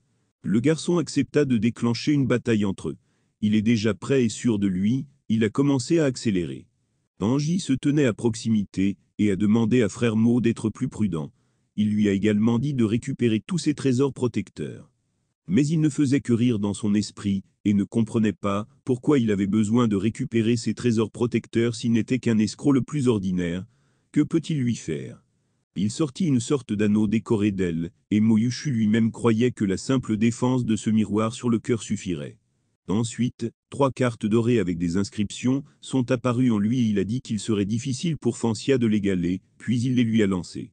Le garçon accepta de déclencher une bataille entre eux. Il est déjà prêt et sûr de lui, il a commencé à accélérer. Angie se tenait à proximité, et a demandé à frère Mo d'être plus prudent. Il lui a également dit de récupérer tous ses trésors protecteurs. Mais il ne faisait que rire dans son esprit, et ne comprenait pas pourquoi il avait besoin de récupérer ses trésors protecteurs s'il n'était qu'un escroc le plus ordinaire. Que peut-il lui faire Il sortit une sorte d'anneau décoré d'elle, et Moyushu lui-même croyait que la simple défense de ce miroir sur le cœur suffirait. Ensuite, trois cartes dorées avec des inscriptions sont apparues en lui et il a dit qu'il serait difficile pour Fancia de l'égaler, puis il les lui a lancées.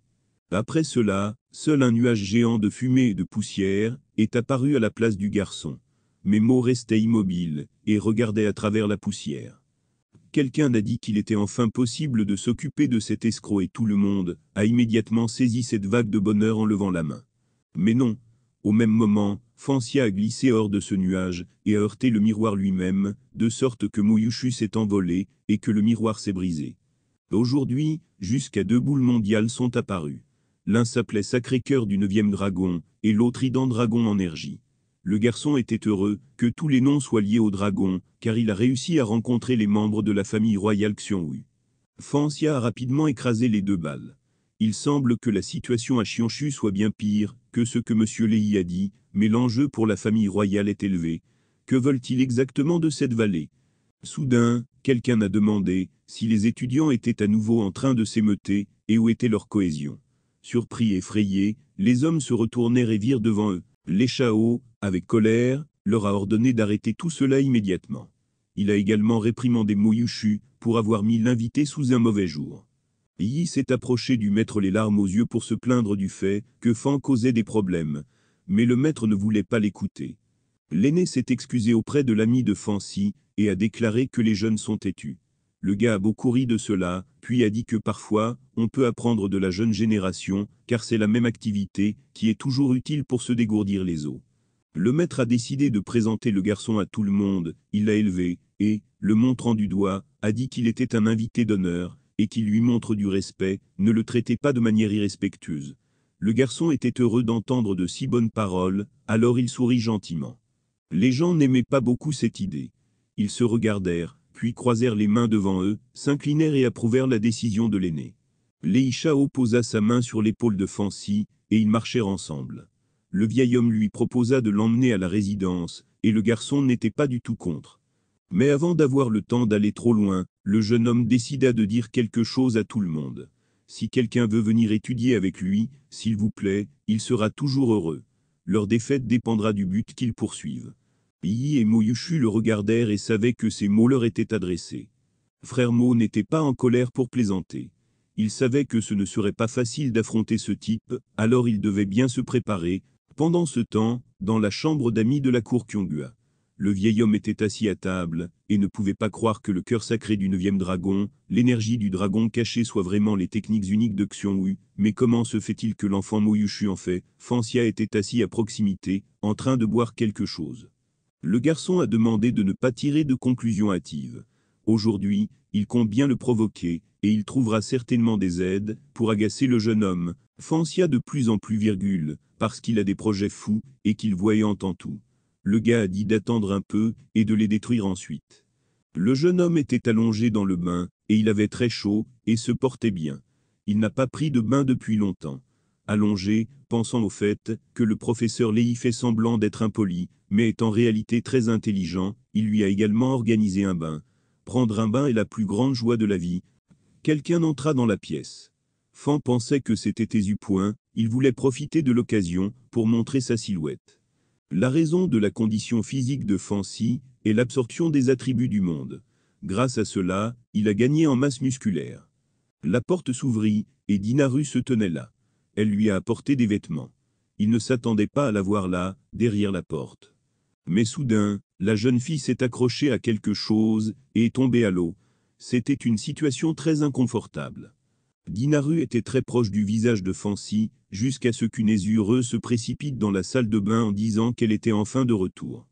Après cela, seul un nuage géant de fumée et de poussière est apparu à la place du garçon mais Mo restait immobile, et regardait à travers la poussière. Quelqu'un a dit qu'il était enfin possible de s'occuper de cet escroc et tout le monde a immédiatement saisi cette vague de bonheur en levant la main. Mais non, au même moment, Fancia a glissé hors de ce nuage et a heurté le miroir lui-même, de sorte que Moyushu s'est envolé et que le miroir s'est brisé. Aujourd'hui, jusqu'à deux boules mondiales sont apparues. L'un s'appelait Sacré-Cœur du neuvième dragon, et l'autre Idan Dragon en le garçon était heureux que tous les noms soient liés au dragon, car il a réussi à rencontrer les membres de la famille royale Xionhui. Fancia a rapidement écrasé les deux balles. Il semble que la situation à Chionchu soit bien pire que ce que M. Lei a dit, mais l'enjeu pour la famille royale est élevé. Que veulent-ils exactement de cette vallée Soudain, quelqu'un a demandé si les étudiants étaient à nouveau en train de s'émeuter et où était leur cohésion. Surpris et effrayés, les hommes se retournèrent et virent devant eux les chaos avec colère, leur a ordonné d'arrêter tout cela immédiatement. Il a également réprimandé Moyushu pour avoir mis l'invité sous un mauvais jour. Yi s'est approché du maître les larmes aux yeux pour se plaindre du fait que Fan causait des problèmes, mais le maître ne voulait pas l'écouter. L'aîné s'est excusé auprès de l'ami de Fancy et a déclaré que les jeunes sont têtus. Le gars a beaucoup ri de cela, puis a dit que parfois, on peut apprendre de la jeune génération, car c'est la même activité qui est toujours utile pour se dégourdir les os. Le maître a décidé de présenter le garçon à tout le monde, il l'a élevé, et, le montrant du doigt, a dit qu'il était un invité d'honneur, et qu'il lui montre du respect, ne le traitez pas de manière irrespectueuse. Le garçon était heureux d'entendre de si bonnes paroles, alors il sourit gentiment. Les gens n'aimaient pas beaucoup cette idée. Ils se regardèrent, puis croisèrent les mains devant eux, s'inclinèrent et approuvèrent la décision de l'aîné. Leïchao posa sa main sur l'épaule de Fancy, et ils marchèrent ensemble le vieil homme lui proposa de l'emmener à la résidence, et le garçon n'était pas du tout contre. Mais avant d'avoir le temps d'aller trop loin, le jeune homme décida de dire quelque chose à tout le monde. Si quelqu'un veut venir étudier avec lui, s'il vous plaît, il sera toujours heureux. Leur défaite dépendra du but qu'ils poursuivent. Yi et Moyushu le regardèrent et savaient que ces mots leur étaient adressés. Frère Mo n'était pas en colère pour plaisanter. Il savait que ce ne serait pas facile d'affronter ce type, alors il devait bien se préparer, pendant ce temps, dans la chambre d'amis de la cour gua le vieil homme était assis à table, et ne pouvait pas croire que le cœur sacré du neuvième dragon, l'énergie du dragon caché soit vraiment les techniques uniques de Xiongwu, mais comment se fait-il que l'enfant Moyushu en fait Fancia était assis à proximité, en train de boire quelque chose. Le garçon a demandé de ne pas tirer de conclusion hâtive. Aujourd'hui, il compte bien le provoquer, et il trouvera certainement des aides, pour agacer le jeune homme, Fancia de plus en plus virgule, parce qu'il a des projets fous, et qu'il voyait en entend tout. Le gars a dit d'attendre un peu, et de les détruire ensuite. Le jeune homme était allongé dans le bain, et il avait très chaud, et se portait bien. Il n'a pas pris de bain depuis longtemps. Allongé, pensant au fait que le professeur Léhi fait semblant d'être impoli, mais est en réalité très intelligent, il lui a également organisé un bain. Prendre un bain est la plus grande joie de la vie. Quelqu'un entra dans la pièce. Fan pensait que c'était point, Il voulait profiter de l'occasion pour montrer sa silhouette. La raison de la condition physique de Fancy est l'absorption des attributs du monde. Grâce à cela, il a gagné en masse musculaire. La porte s'ouvrit, et Dinaru se tenait là. Elle lui a apporté des vêtements. Il ne s'attendait pas à la voir là, derrière la porte. Mais soudain, la jeune fille s'est accrochée à quelque chose et est tombée à l'eau. C'était une situation très inconfortable. Dinaru était très proche du visage de Fancy, jusqu'à ce qu'une azureuse se précipite dans la salle de bain en disant qu'elle était enfin de retour.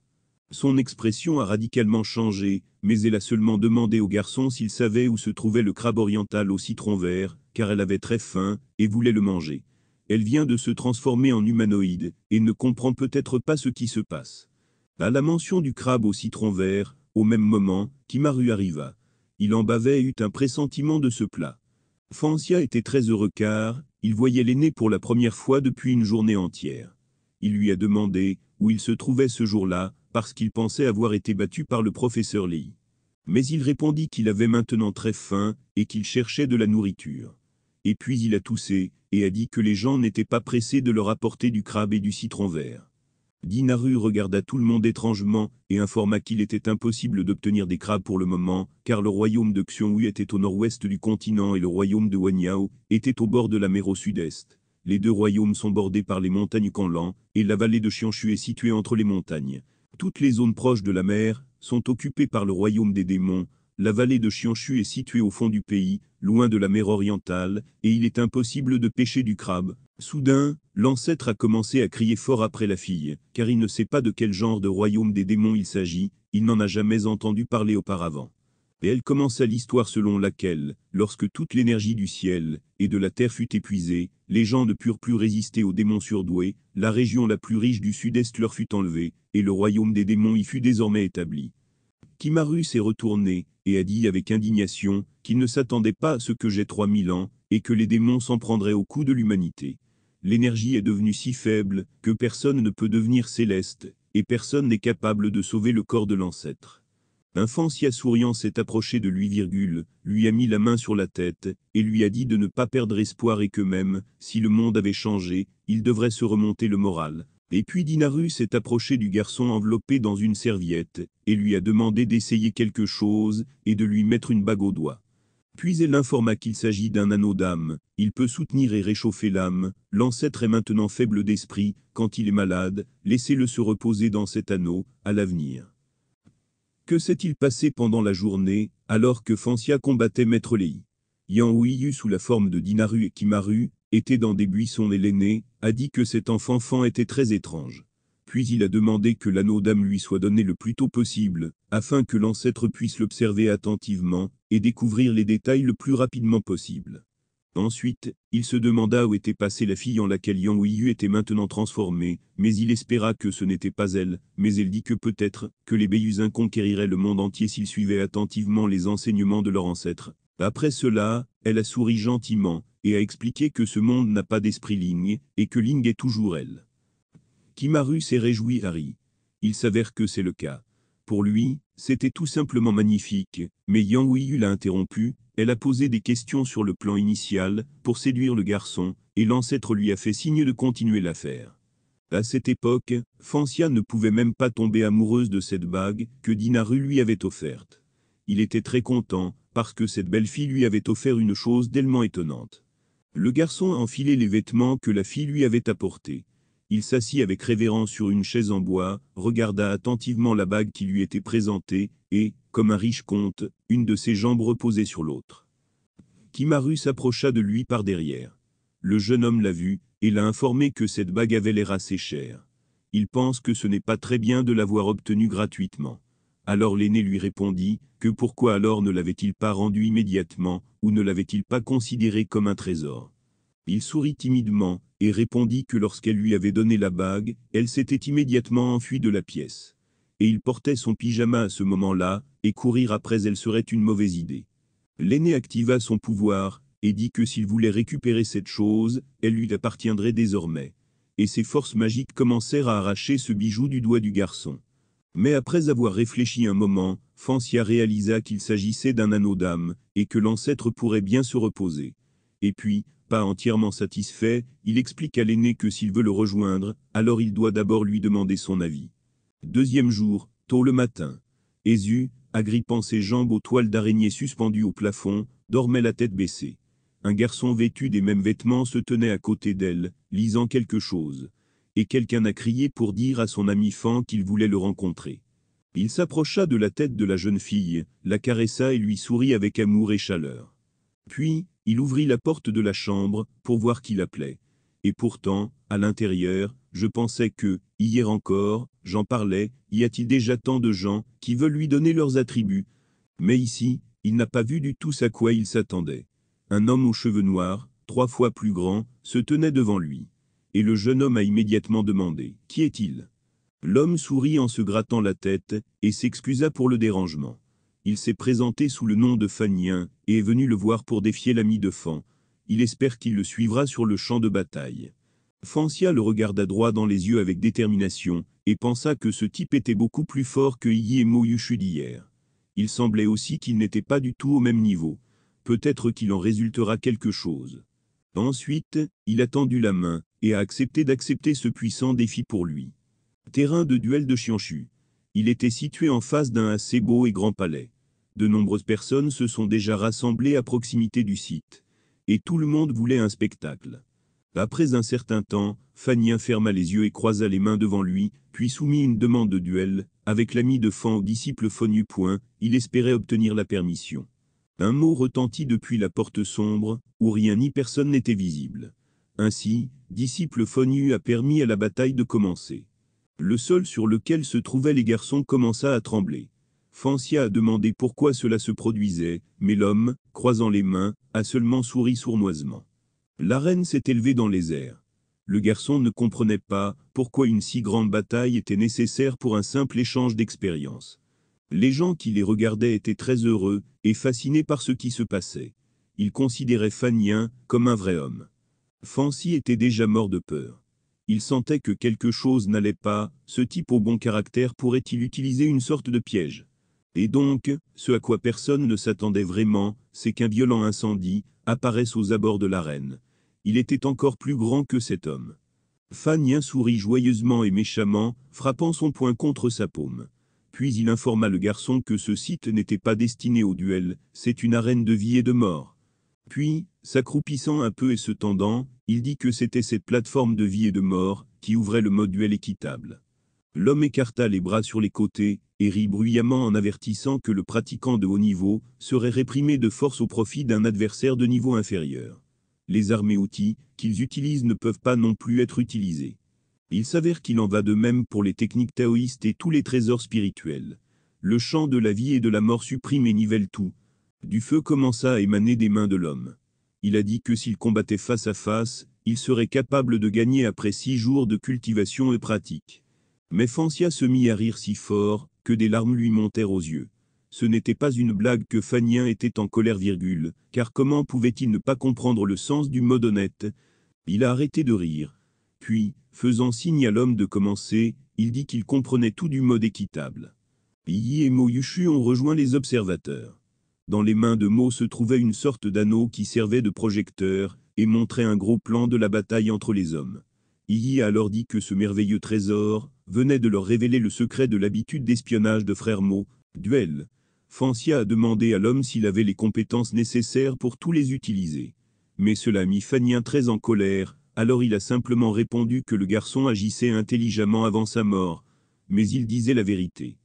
Son expression a radicalement changé, mais elle a seulement demandé au garçon s'il savait où se trouvait le crabe oriental au citron vert, car elle avait très faim et voulait le manger. Elle vient de se transformer en humanoïde et ne comprend peut-être pas ce qui se passe. À la mention du crabe au citron vert, au même moment, Kimaru arriva. Il en bavait et eut un pressentiment de ce plat. Fancia était très heureux car, il voyait l'aîné pour la première fois depuis une journée entière. Il lui a demandé, où il se trouvait ce jour-là, parce qu'il pensait avoir été battu par le professeur Lee. Mais il répondit qu'il avait maintenant très faim, et qu'il cherchait de la nourriture. Et puis il a toussé, et a dit que les gens n'étaient pas pressés de leur apporter du crabe et du citron vert. Dinaru regarda tout le monde étrangement, et informa qu'il était impossible d'obtenir des crabes pour le moment, car le royaume de Xionhui était au nord-ouest du continent et le royaume de Wanyao était au bord de la mer au sud-est. Les deux royaumes sont bordés par les montagnes Kanlan, et la vallée de Xianchu est située entre les montagnes. Toutes les zones proches de la mer sont occupées par le royaume des démons. La vallée de Xianchu est située au fond du pays, loin de la mer orientale, et il est impossible de pêcher du crabe, Soudain, l'ancêtre a commencé à crier fort après la fille, car il ne sait pas de quel genre de royaume des démons il s'agit, il n'en a jamais entendu parler auparavant. Et elle commença l'histoire selon laquelle, lorsque toute l'énergie du ciel et de la terre fut épuisée, les gens ne purent plus résister aux démons surdoués, la région la plus riche du sud-est leur fut enlevée, et le royaume des démons y fut désormais établi. Kimaru s'est retourné, et a dit avec indignation, qu'il ne s'attendait pas à ce que j'ai trois mille ans, et que les démons s'en prendraient au cou de l'humanité l'énergie est devenue si faible que personne ne peut devenir céleste, et personne n'est capable de sauver le corps de l'ancêtre. Un fancia souriant s'est approché de lui, virgule, lui a mis la main sur la tête, et lui a dit de ne pas perdre espoir et que même, si le monde avait changé, il devrait se remonter le moral. Et puis Dinaru s'est approché du garçon enveloppé dans une serviette, et lui a demandé d'essayer quelque chose, et de lui mettre une bague au doigt elle l'informa qu'il s'agit d'un anneau d'âme, il peut soutenir et réchauffer l'âme, l'ancêtre est maintenant faible d'esprit, quand il est malade, laissez-le se reposer dans cet anneau, à l'avenir. Que s'est-il passé pendant la journée, alors que Fancia combattait Maître Léi Yang sous la forme de Dinaru et Kimaru, était dans des buissons et l'aîné, a dit que cet enfant-fan était très étrange puis il a demandé que l'anneau d'âme lui soit donné le plus tôt possible, afin que l'ancêtre puisse l'observer attentivement, et découvrir les détails le plus rapidement possible. Ensuite, il se demanda où était passée la fille en laquelle Yang Yu était maintenant transformée, mais il espéra que ce n'était pas elle, mais elle dit que peut-être, que les Béusins conquériraient le monde entier s'ils suivaient attentivement les enseignements de leur ancêtre. Après cela, elle a souri gentiment, et a expliqué que ce monde n'a pas d'esprit Ling, et que Ling est toujours elle. Kimaru s'est réjoui Harry. Il s'avère que c'est le cas. Pour lui, c'était tout simplement magnifique, mais Yang Wiyu l'a interrompu, elle a posé des questions sur le plan initial, pour séduire le garçon, et l'ancêtre lui a fait signe de continuer l'affaire. À cette époque, Fancia ne pouvait même pas tomber amoureuse de cette bague que Dinaru lui avait offerte. Il était très content, parce que cette belle fille lui avait offert une chose tellement étonnante. Le garçon a enfilé les vêtements que la fille lui avait apportés. Il s'assit avec révérence sur une chaise en bois, regarda attentivement la bague qui lui était présentée, et, comme un riche comte, une de ses jambes reposait sur l'autre. Kimaru s'approcha de lui par derrière. Le jeune homme l'a vu, et l'a informé que cette bague avait l'air assez chère. Il pense que ce n'est pas très bien de l'avoir obtenue gratuitement. Alors l'aîné lui répondit, que pourquoi alors ne l'avait-il pas rendue immédiatement, ou ne l'avait-il pas considérée comme un trésor il sourit timidement, et répondit que lorsqu'elle lui avait donné la bague, elle s'était immédiatement enfuie de la pièce. Et il portait son pyjama à ce moment-là, et courir après elle serait une mauvaise idée. L'aîné activa son pouvoir, et dit que s'il voulait récupérer cette chose, elle lui appartiendrait désormais. Et ses forces magiques commencèrent à arracher ce bijou du doigt du garçon. Mais après avoir réfléchi un moment, Fancia réalisa qu'il s'agissait d'un anneau d'âme, et que l'ancêtre pourrait bien se reposer. Et puis, pas entièrement satisfait, il explique à l'aîné que s'il veut le rejoindre, alors il doit d'abord lui demander son avis. Deuxième jour, tôt le matin. Esu, agrippant ses jambes aux toiles d'araignée suspendues au plafond, dormait la tête baissée. Un garçon vêtu des mêmes vêtements se tenait à côté d'elle, lisant quelque chose. Et quelqu'un a crié pour dire à son ami Fan qu'il voulait le rencontrer. Il s'approcha de la tête de la jeune fille, la caressa et lui sourit avec amour et chaleur. Puis, il ouvrit la porte de la chambre, pour voir qui l'appelait. Et pourtant, à l'intérieur, je pensais que, hier encore, j'en parlais, y a-t-il déjà tant de gens qui veulent lui donner leurs attributs Mais ici, il n'a pas vu du tout à quoi il s'attendait. Un homme aux cheveux noirs, trois fois plus grand, se tenait devant lui. Et le jeune homme a immédiatement demandé « Qui est-il ?» L'homme sourit en se grattant la tête, et s'excusa pour le dérangement. Il s'est présenté sous le nom de Fanien, et est venu le voir pour défier l'ami de Fan. Il espère qu'il le suivra sur le champ de bataille. Fancia le regarda droit dans les yeux avec détermination, et pensa que ce type était beaucoup plus fort que Yi et Moyushu d'hier. Il semblait aussi qu'il n'était pas du tout au même niveau. Peut-être qu'il en résultera quelque chose. Ensuite, il a tendu la main, et a accepté d'accepter ce puissant défi pour lui. Terrain de duel de Chianchu. Il était situé en face d'un assez beau et grand palais. De nombreuses personnes se sont déjà rassemblées à proximité du site. Et tout le monde voulait un spectacle. Après un certain temps, Fanien ferma les yeux et croisa les mains devant lui, puis soumit une demande de duel, avec l'ami de Fan au disciple Fonu. Il espérait obtenir la permission. Un mot retentit depuis la porte sombre, où rien ni personne n'était visible. Ainsi, disciple Fonu a permis à la bataille de commencer. Le sol sur lequel se trouvaient les garçons commença à trembler. Fancy a demandé pourquoi cela se produisait, mais l'homme, croisant les mains, a seulement souri sournoisement. La reine s'est élevée dans les airs. Le garçon ne comprenait pas pourquoi une si grande bataille était nécessaire pour un simple échange d'expérience. Les gens qui les regardaient étaient très heureux et fascinés par ce qui se passait. Ils considéraient Fanien comme un vrai homme. Fancy était déjà mort de peur. Il sentait que quelque chose n'allait pas, ce type au bon caractère pourrait-il utiliser une sorte de piège et donc, ce à quoi personne ne s'attendait vraiment, c'est qu'un violent incendie apparaisse aux abords de l'arène. Il était encore plus grand que cet homme. Fanien sourit joyeusement et méchamment, frappant son poing contre sa paume. Puis il informa le garçon que ce site n'était pas destiné au duel, c'est une arène de vie et de mort. Puis, s'accroupissant un peu et se tendant, il dit que c'était cette plateforme de vie et de mort qui ouvrait le mode duel équitable. L'homme écarta les bras sur les côtés, et rit bruyamment en avertissant que le pratiquant de haut niveau serait réprimé de force au profit d'un adversaire de niveau inférieur. Les armées outils qu'ils utilisent ne peuvent pas non plus être utilisées. Il s'avère qu'il en va de même pour les techniques taoïstes et tous les trésors spirituels. Le champ de la vie et de la mort supprime et nivelle tout. Du feu commença à émaner des mains de l'homme. Il a dit que s'il combattait face à face, il serait capable de gagner après six jours de cultivation et pratique. Mais Fancia se mit à rire si fort, que des larmes lui montèrent aux yeux. Ce n'était pas une blague que Fanien était en colère virgule, car comment pouvait-il ne pas comprendre le sens du mode honnête Il a arrêté de rire. Puis, faisant signe à l'homme de commencer, il dit qu'il comprenait tout du mode équitable. Iyi et Mo Yushu ont rejoint les observateurs. Dans les mains de Mo se trouvait une sorte d'anneau qui servait de projecteur, et montrait un gros plan de la bataille entre les hommes. Iyi a alors dit que ce merveilleux trésor, venait de leur révéler le secret de l'habitude d'espionnage de frère Mo, duel. Fancia a demandé à l'homme s'il avait les compétences nécessaires pour tous les utiliser. Mais cela mis Fanien très en colère, alors il a simplement répondu que le garçon agissait intelligemment avant sa mort. Mais il disait la vérité.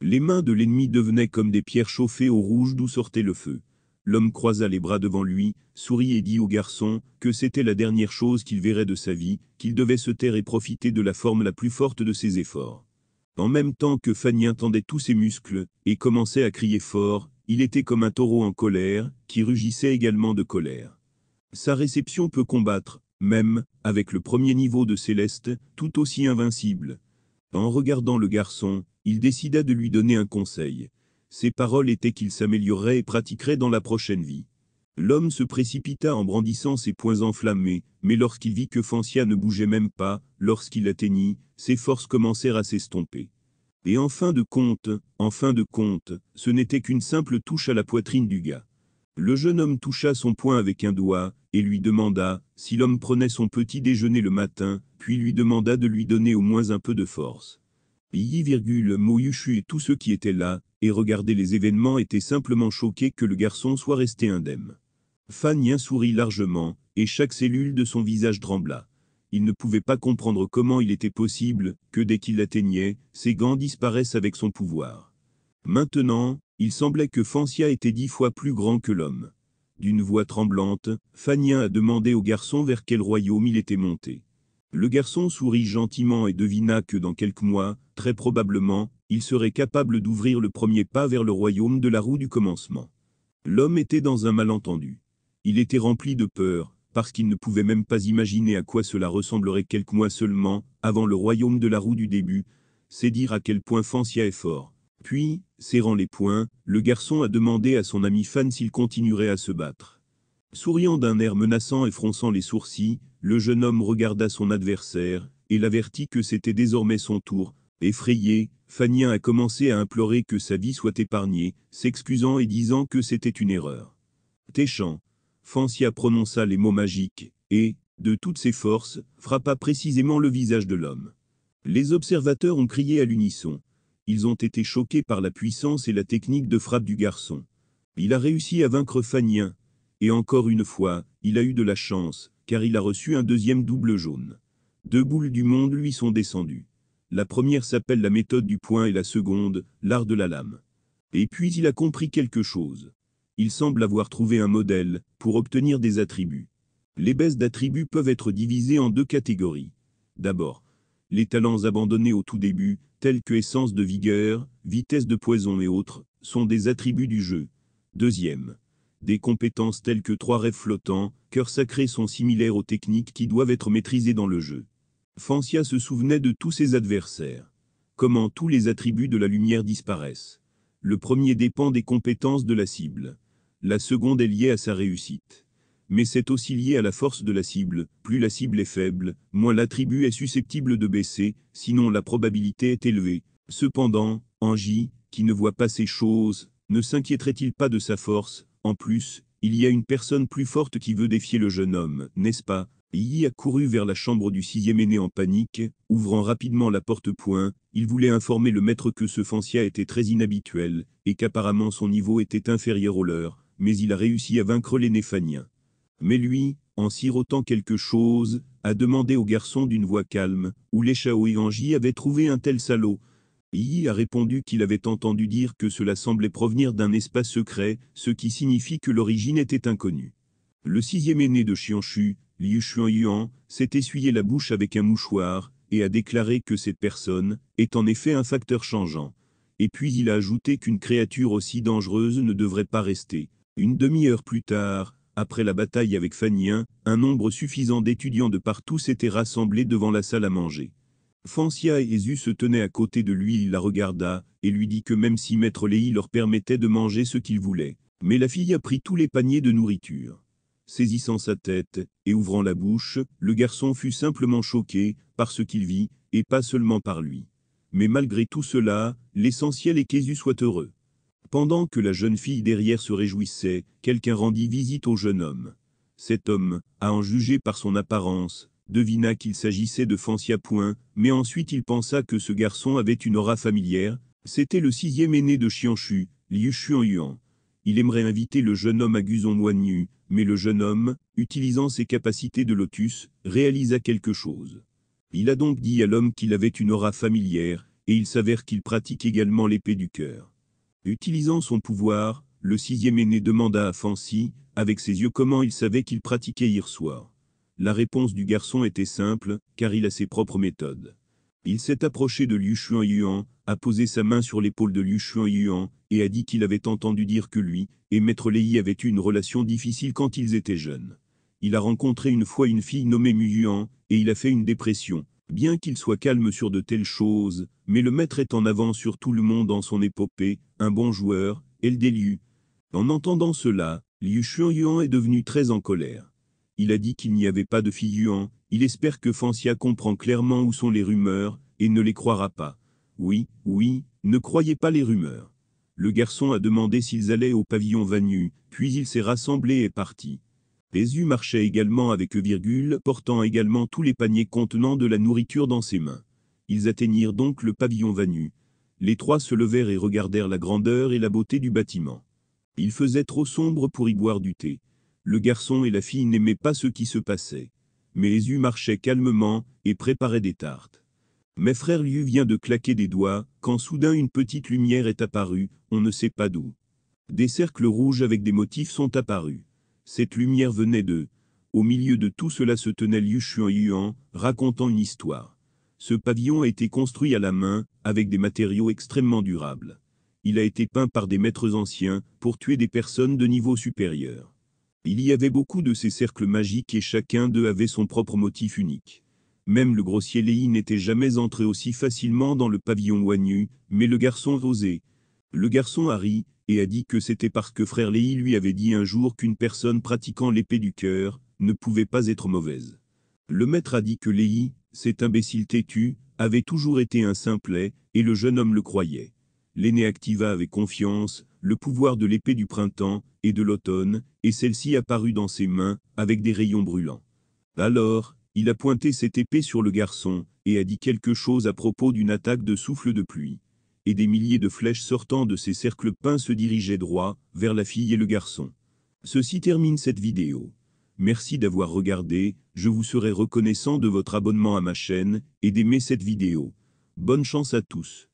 Les mains de l'ennemi devenaient comme des pierres chauffées au rouge d'où sortait le feu. L'homme croisa les bras devant lui, sourit et dit au garçon que c'était la dernière chose qu'il verrait de sa vie, qu'il devait se taire et profiter de la forme la plus forte de ses efforts. En même temps que Fanny tendait tous ses muscles et commençait à crier fort, il était comme un taureau en colère, qui rugissait également de colère. Sa réception peut combattre, même, avec le premier niveau de Céleste, tout aussi invincible. En regardant le garçon, il décida de lui donner un conseil. Ses paroles étaient qu'il s'améliorerait et pratiquerait dans la prochaine vie. L'homme se précipita en brandissant ses poings enflammés, mais lorsqu'il vit que Fancia ne bougeait même pas, lorsqu'il atteignit, ses forces commencèrent à s'estomper. Et en fin de compte, en fin de compte, ce n'était qu'une simple touche à la poitrine du gars. Le jeune homme toucha son poing avec un doigt, et lui demanda, si l'homme prenait son petit déjeuner le matin, puis lui demanda de lui donner au moins un peu de force. virgule Moyushu et tous ceux qui étaient là, et regarder les événements était simplement choqué que le garçon soit resté indemne. Fanien sourit largement, et chaque cellule de son visage trembla. Il ne pouvait pas comprendre comment il était possible que dès qu'il l'atteignait, ses gants disparaissent avec son pouvoir. Maintenant, il semblait que Fancia était dix fois plus grand que l'homme. D'une voix tremblante, Fanien a demandé au garçon vers quel royaume il était monté. Le garçon sourit gentiment et devina que dans quelques mois, très probablement, il serait capable d'ouvrir le premier pas vers le royaume de la roue du commencement. L'homme était dans un malentendu. Il était rempli de peur, parce qu'il ne pouvait même pas imaginer à quoi cela ressemblerait quelques mois seulement, avant le royaume de la roue du début, c'est dire à quel point Fancia est fort. Puis, serrant les poings, le garçon a demandé à son ami Fan s'il continuerait à se battre. Souriant d'un air menaçant et fronçant les sourcils, le jeune homme regarda son adversaire, et l'avertit que c'était désormais son tour. Effrayé, Fanien a commencé à implorer que sa vie soit épargnée, s'excusant et disant que c'était une erreur. Téchant, Fancia prononça les mots magiques, et, de toutes ses forces, frappa précisément le visage de l'homme. Les observateurs ont crié à l'unisson. Ils ont été choqués par la puissance et la technique de frappe du garçon. Il a réussi à vaincre Fanien, et encore une fois, il a eu de la chance, car il a reçu un deuxième double jaune. Deux boules du monde lui sont descendues. La première s'appelle la méthode du point et la seconde, l'art de la lame. Et puis il a compris quelque chose. Il semble avoir trouvé un modèle pour obtenir des attributs. Les baisses d'attributs peuvent être divisées en deux catégories. D'abord, les talents abandonnés au tout début, tels que essence de vigueur, vitesse de poison et autres, sont des attributs du jeu. Deuxième, des compétences telles que trois rêves flottants, cœur sacré sont similaires aux techniques qui doivent être maîtrisées dans le jeu. Fancia se souvenait de tous ses adversaires. Comment tous les attributs de la lumière disparaissent. Le premier dépend des compétences de la cible. La seconde est liée à sa réussite mais c'est aussi lié à la force de la cible, plus la cible est faible, moins l'attribut est susceptible de baisser, sinon la probabilité est élevée. Cependant, Angie, qui ne voit pas ces choses, ne s'inquiéterait-il pas de sa force, en plus, il y a une personne plus forte qui veut défier le jeune homme, n'est-ce pas Yi a couru vers la chambre du sixième aîné en panique, ouvrant rapidement la porte-point, il voulait informer le maître que ce Fancia était très inhabituel, et qu'apparemment son niveau était inférieur au leur, mais il a réussi à vaincre les Néphaniens. Mais lui, en sirotant quelque chose, a demandé au garçon d'une voix calme, où les angie avaient trouvé un tel salaud, Yi a répondu qu'il avait entendu dire que cela semblait provenir d'un espace secret, ce qui signifie que l'origine était inconnue. Le sixième aîné de Xianxu, Liu Yuan, s'est essuyé la bouche avec un mouchoir, et a déclaré que cette personne est en effet un facteur changeant. Et puis il a ajouté qu'une créature aussi dangereuse ne devrait pas rester. Une demi-heure plus tard, après la bataille avec Fanien, un nombre suffisant d'étudiants de partout s'était rassemblé devant la salle à manger. Fancia et Jésus se tenaient à côté de lui, il la regarda, et lui dit que même si Maître Léhi leur permettait de manger ce qu'ils voulaient, mais la fille a pris tous les paniers de nourriture. Saisissant sa tête, et ouvrant la bouche, le garçon fut simplement choqué, par ce qu'il vit, et pas seulement par lui. Mais malgré tout cela, l'essentiel est qu'Ésus soit heureux. Pendant que la jeune fille derrière se réjouissait, quelqu'un rendit visite au jeune homme. Cet homme, à en juger par son apparence, devina qu'il s'agissait de Fancia Point, mais ensuite il pensa que ce garçon avait une aura familière, c'était le sixième aîné de Chianchu, Liu Yuan. Il aimerait inviter le jeune homme à Guzon Moignu, mais le jeune homme, utilisant ses capacités de lotus, réalisa quelque chose. Il a donc dit à l'homme qu'il avait une aura familière, et il s'avère qu'il pratique également l'épée du cœur. Utilisant son pouvoir, le sixième aîné demanda à Fancy, avec ses yeux comment il savait qu'il pratiquait hier soir. La réponse du garçon était simple, car il a ses propres méthodes. Il s'est approché de Liu Xuan Yuan, a posé sa main sur l'épaule de Liu Xuan Yuan, et a dit qu'il avait entendu dire que lui et Maître Lei avaient eu une relation difficile quand ils étaient jeunes. Il a rencontré une fois une fille nommée Mu Yuan, et il a fait une dépression. Bien qu'il soit calme sur de telles choses, mais le maître est en avant sur tout le monde en son épopée, un bon joueur, déliu En entendant cela, Liu Xuan Yuan est devenu très en colère il a dit qu'il n'y avait pas de figurant, il espère que Fancia comprend clairement où sont les rumeurs, et ne les croira pas. Oui, oui, ne croyez pas les rumeurs. Le garçon a demandé s'ils allaient au pavillon Vanu, puis il s'est rassemblé et parti. Pézu marchait également avec virgule, portant également tous les paniers contenant de la nourriture dans ses mains. Ils atteignirent donc le pavillon Vanu. Les trois se levèrent et regardèrent la grandeur et la beauté du bâtiment. Il faisait trop sombre pour y boire du thé. Le garçon et la fille n'aimaient pas ce qui se passait. Mais Jésus marchait calmement et préparait des tartes. Mes frères Liu vient de claquer des doigts, quand soudain une petite lumière est apparue, on ne sait pas d'où. Des cercles rouges avec des motifs sont apparus. Cette lumière venait d'eux. Au milieu de tout cela se tenait Liu Xuan Yuan, racontant une histoire. Ce pavillon a été construit à la main, avec des matériaux extrêmement durables. Il a été peint par des maîtres anciens, pour tuer des personnes de niveau supérieur. Il y avait beaucoup de ces cercles magiques et chacun d'eux avait son propre motif unique. Même le grossier Léhi n'était jamais entré aussi facilement dans le pavillon oignu, mais le garçon osait. Le garçon a ri, et a dit que c'était parce que frère Léi lui avait dit un jour qu'une personne pratiquant l'épée du cœur, ne pouvait pas être mauvaise. Le maître a dit que Léi, cet imbécile têtu, avait toujours été un simplet, et le jeune homme le croyait. L'aîné Activa avait confiance, le pouvoir de l'épée du printemps et de l'automne, et celle-ci apparut dans ses mains, avec des rayons brûlants. Alors, il a pointé cette épée sur le garçon, et a dit quelque chose à propos d'une attaque de souffle de pluie. Et des milliers de flèches sortant de ses cercles peints se dirigeaient droit, vers la fille et le garçon. Ceci termine cette vidéo. Merci d'avoir regardé, je vous serai reconnaissant de votre abonnement à ma chaîne, et d'aimer cette vidéo. Bonne chance à tous.